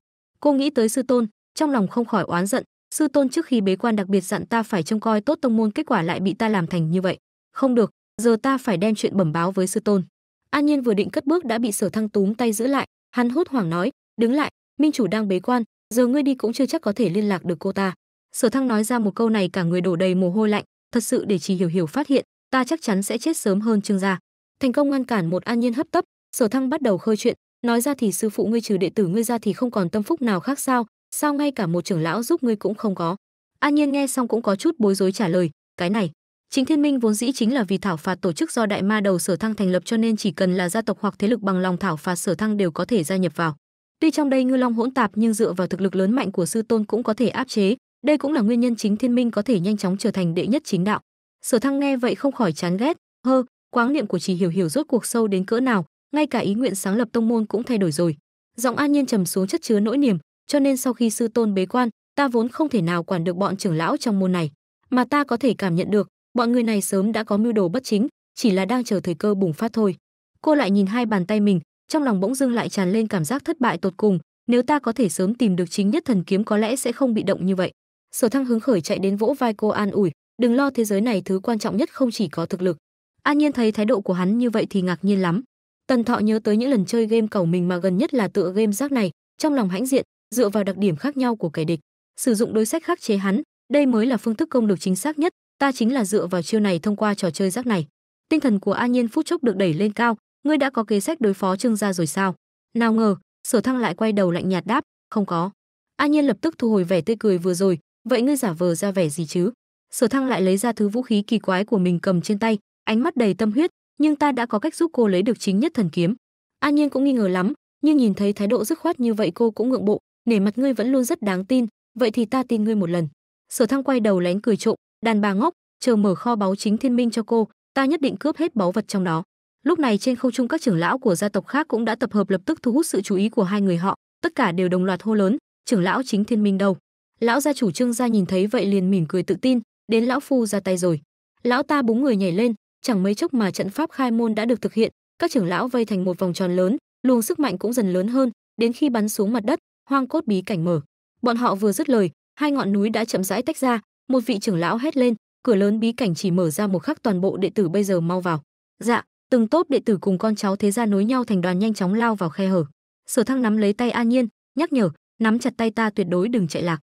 Cô nghĩ tới sư tôn, trong lòng không khỏi oán giận, sư tôn trước khi bế quan đặc biệt dặn ta phải trông coi tốt tông môn kết quả lại bị ta làm thành như vậy. Không được, giờ ta phải đem chuyện bẩm báo với sư tôn. An Nhiên vừa định cất bước đã bị Sở Thăng túm tay giữ lại, hắn hốt hoảng nói, "Đứng lại, minh chủ đang bế quan, giờ ngươi đi cũng chưa chắc có thể liên lạc được cô ta." Sở Thăng nói ra một câu này cả người đổ đầy mồ hôi lạnh, thật sự để chỉ hiểu hiểu phát hiện, ta chắc chắn sẽ chết sớm hơn trương gia thành công ngăn cản một an nhiên hấp tấp sở thăng bắt đầu khơi chuyện nói ra thì sư phụ ngươi trừ đệ tử ngươi ra thì không còn tâm phúc nào khác sao sao ngay cả một trưởng lão giúp ngươi cũng không có an nhiên nghe xong cũng có chút bối rối trả lời cái này chính thiên minh vốn dĩ chính là vì thảo phạt tổ chức do đại ma đầu sở thăng thành lập cho nên chỉ cần là gia tộc hoặc thế lực bằng lòng thảo phạt sở thăng đều có thể gia nhập vào tuy trong đây ngư long hỗn tạp nhưng dựa vào thực lực lớn mạnh của sư tôn cũng có thể áp chế đây cũng là nguyên nhân chính thiên minh có thể nhanh chóng trở thành đệ nhất chính đạo Sở Thăng nghe vậy không khỏi chán ghét, hơ, quáng niệm của Trì Hiểu Hiểu rốt cuộc sâu đến cỡ nào, ngay cả ý nguyện sáng lập tông môn cũng thay đổi rồi. Giọng An Nhiên trầm xuống chất chứa nỗi niềm, cho nên sau khi sư tôn bế quan, ta vốn không thể nào quản được bọn trưởng lão trong môn này, mà ta có thể cảm nhận được, bọn người này sớm đã có mưu đồ bất chính, chỉ là đang chờ thời cơ bùng phát thôi. Cô lại nhìn hai bàn tay mình, trong lòng bỗng dưng lại tràn lên cảm giác thất bại tột cùng, nếu ta có thể sớm tìm được chính nhất thần kiếm có lẽ sẽ không bị động như vậy. Sở Thăng hứng khởi chạy đến vỗ vai cô an ủi, đừng lo thế giới này thứ quan trọng nhất không chỉ có thực lực an nhiên thấy thái độ của hắn như vậy thì ngạc nhiên lắm tần thọ nhớ tới những lần chơi game cầu mình mà gần nhất là tựa game rác này trong lòng hãnh diện dựa vào đặc điểm khác nhau của kẻ địch sử dụng đối sách khắc chế hắn đây mới là phương thức công được chính xác nhất ta chính là dựa vào chiêu này thông qua trò chơi rác này tinh thần của an nhiên phút chốc được đẩy lên cao ngươi đã có kế sách đối phó trương gia rồi sao nào ngờ sở thăng lại quay đầu lạnh nhạt đáp không có an nhiên lập tức thu hồi vẻ tươi cười vừa rồi vậy ngươi giả vờ ra vẻ gì chứ sở thăng lại lấy ra thứ vũ khí kỳ quái của mình cầm trên tay ánh mắt đầy tâm huyết nhưng ta đã có cách giúp cô lấy được chính nhất thần kiếm an nhiên cũng nghi ngờ lắm nhưng nhìn thấy thái độ dứt khoát như vậy cô cũng ngượng bộ nể mặt ngươi vẫn luôn rất đáng tin vậy thì ta tin ngươi một lần sở thăng quay đầu lén cười trộm đàn bà ngốc chờ mở kho báu chính thiên minh cho cô ta nhất định cướp hết báu vật trong đó lúc này trên không trung các trưởng lão của gia tộc khác cũng đã tập hợp lập tức thu hút sự chú ý của hai người họ tất cả đều đồng loạt hô lớn trưởng lão chính thiên minh đâu lão gia chủ trương gia nhìn thấy vậy liền mỉm cười tự tin đến lão phu ra tay rồi lão ta búng người nhảy lên chẳng mấy chốc mà trận pháp khai môn đã được thực hiện các trưởng lão vây thành một vòng tròn lớn luồng sức mạnh cũng dần lớn hơn đến khi bắn xuống mặt đất hoang cốt bí cảnh mở bọn họ vừa dứt lời hai ngọn núi đã chậm rãi tách ra một vị trưởng lão hét lên cửa lớn bí cảnh chỉ mở ra một khắc toàn bộ đệ tử bây giờ mau vào dạ từng tốp đệ tử cùng con cháu thế gia nối nhau thành đoàn nhanh chóng lao vào khe hở sở thăng nắm lấy tay an nhiên nhắc nhở nắm chặt tay ta tuyệt đối đừng chạy lạc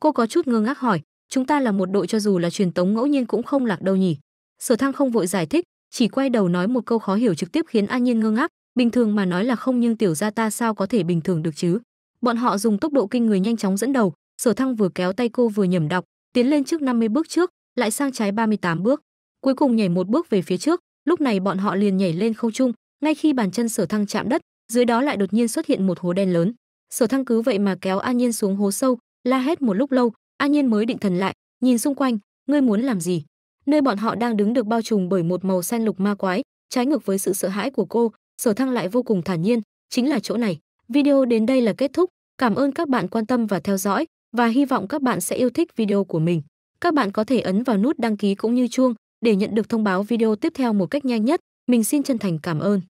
cô có chút ngơ ngác hỏi chúng ta là một đội cho dù là truyền tống ngẫu nhiên cũng không lạc đâu nhỉ sở thăng không vội giải thích chỉ quay đầu nói một câu khó hiểu trực tiếp khiến an nhiên ngơ ngác bình thường mà nói là không nhưng tiểu gia ta sao có thể bình thường được chứ bọn họ dùng tốc độ kinh người nhanh chóng dẫn đầu sở thăng vừa kéo tay cô vừa nhẩm đọc tiến lên trước 50 bước trước lại sang trái 38 bước cuối cùng nhảy một bước về phía trước lúc này bọn họ liền nhảy lên không trung ngay khi bàn chân sở thăng chạm đất dưới đó lại đột nhiên xuất hiện một hố đen lớn sở thăng cứ vậy mà kéo an nhiên xuống hố sâu la hét một lúc lâu An Nhiên mới định thần lại, nhìn xung quanh, ngươi muốn làm gì? Nơi bọn họ đang đứng được bao trùm bởi một màu xanh lục ma quái, trái ngược với sự sợ hãi của cô, Sở Thăng lại vô cùng thản nhiên, chính là chỗ này. Video đến đây là kết thúc, cảm ơn các bạn quan tâm và theo dõi và hy vọng các bạn sẽ yêu thích video của mình. Các bạn có thể ấn vào nút đăng ký cũng như chuông để nhận được thông báo video tiếp theo một cách nhanh nhất. Mình xin chân thành cảm ơn.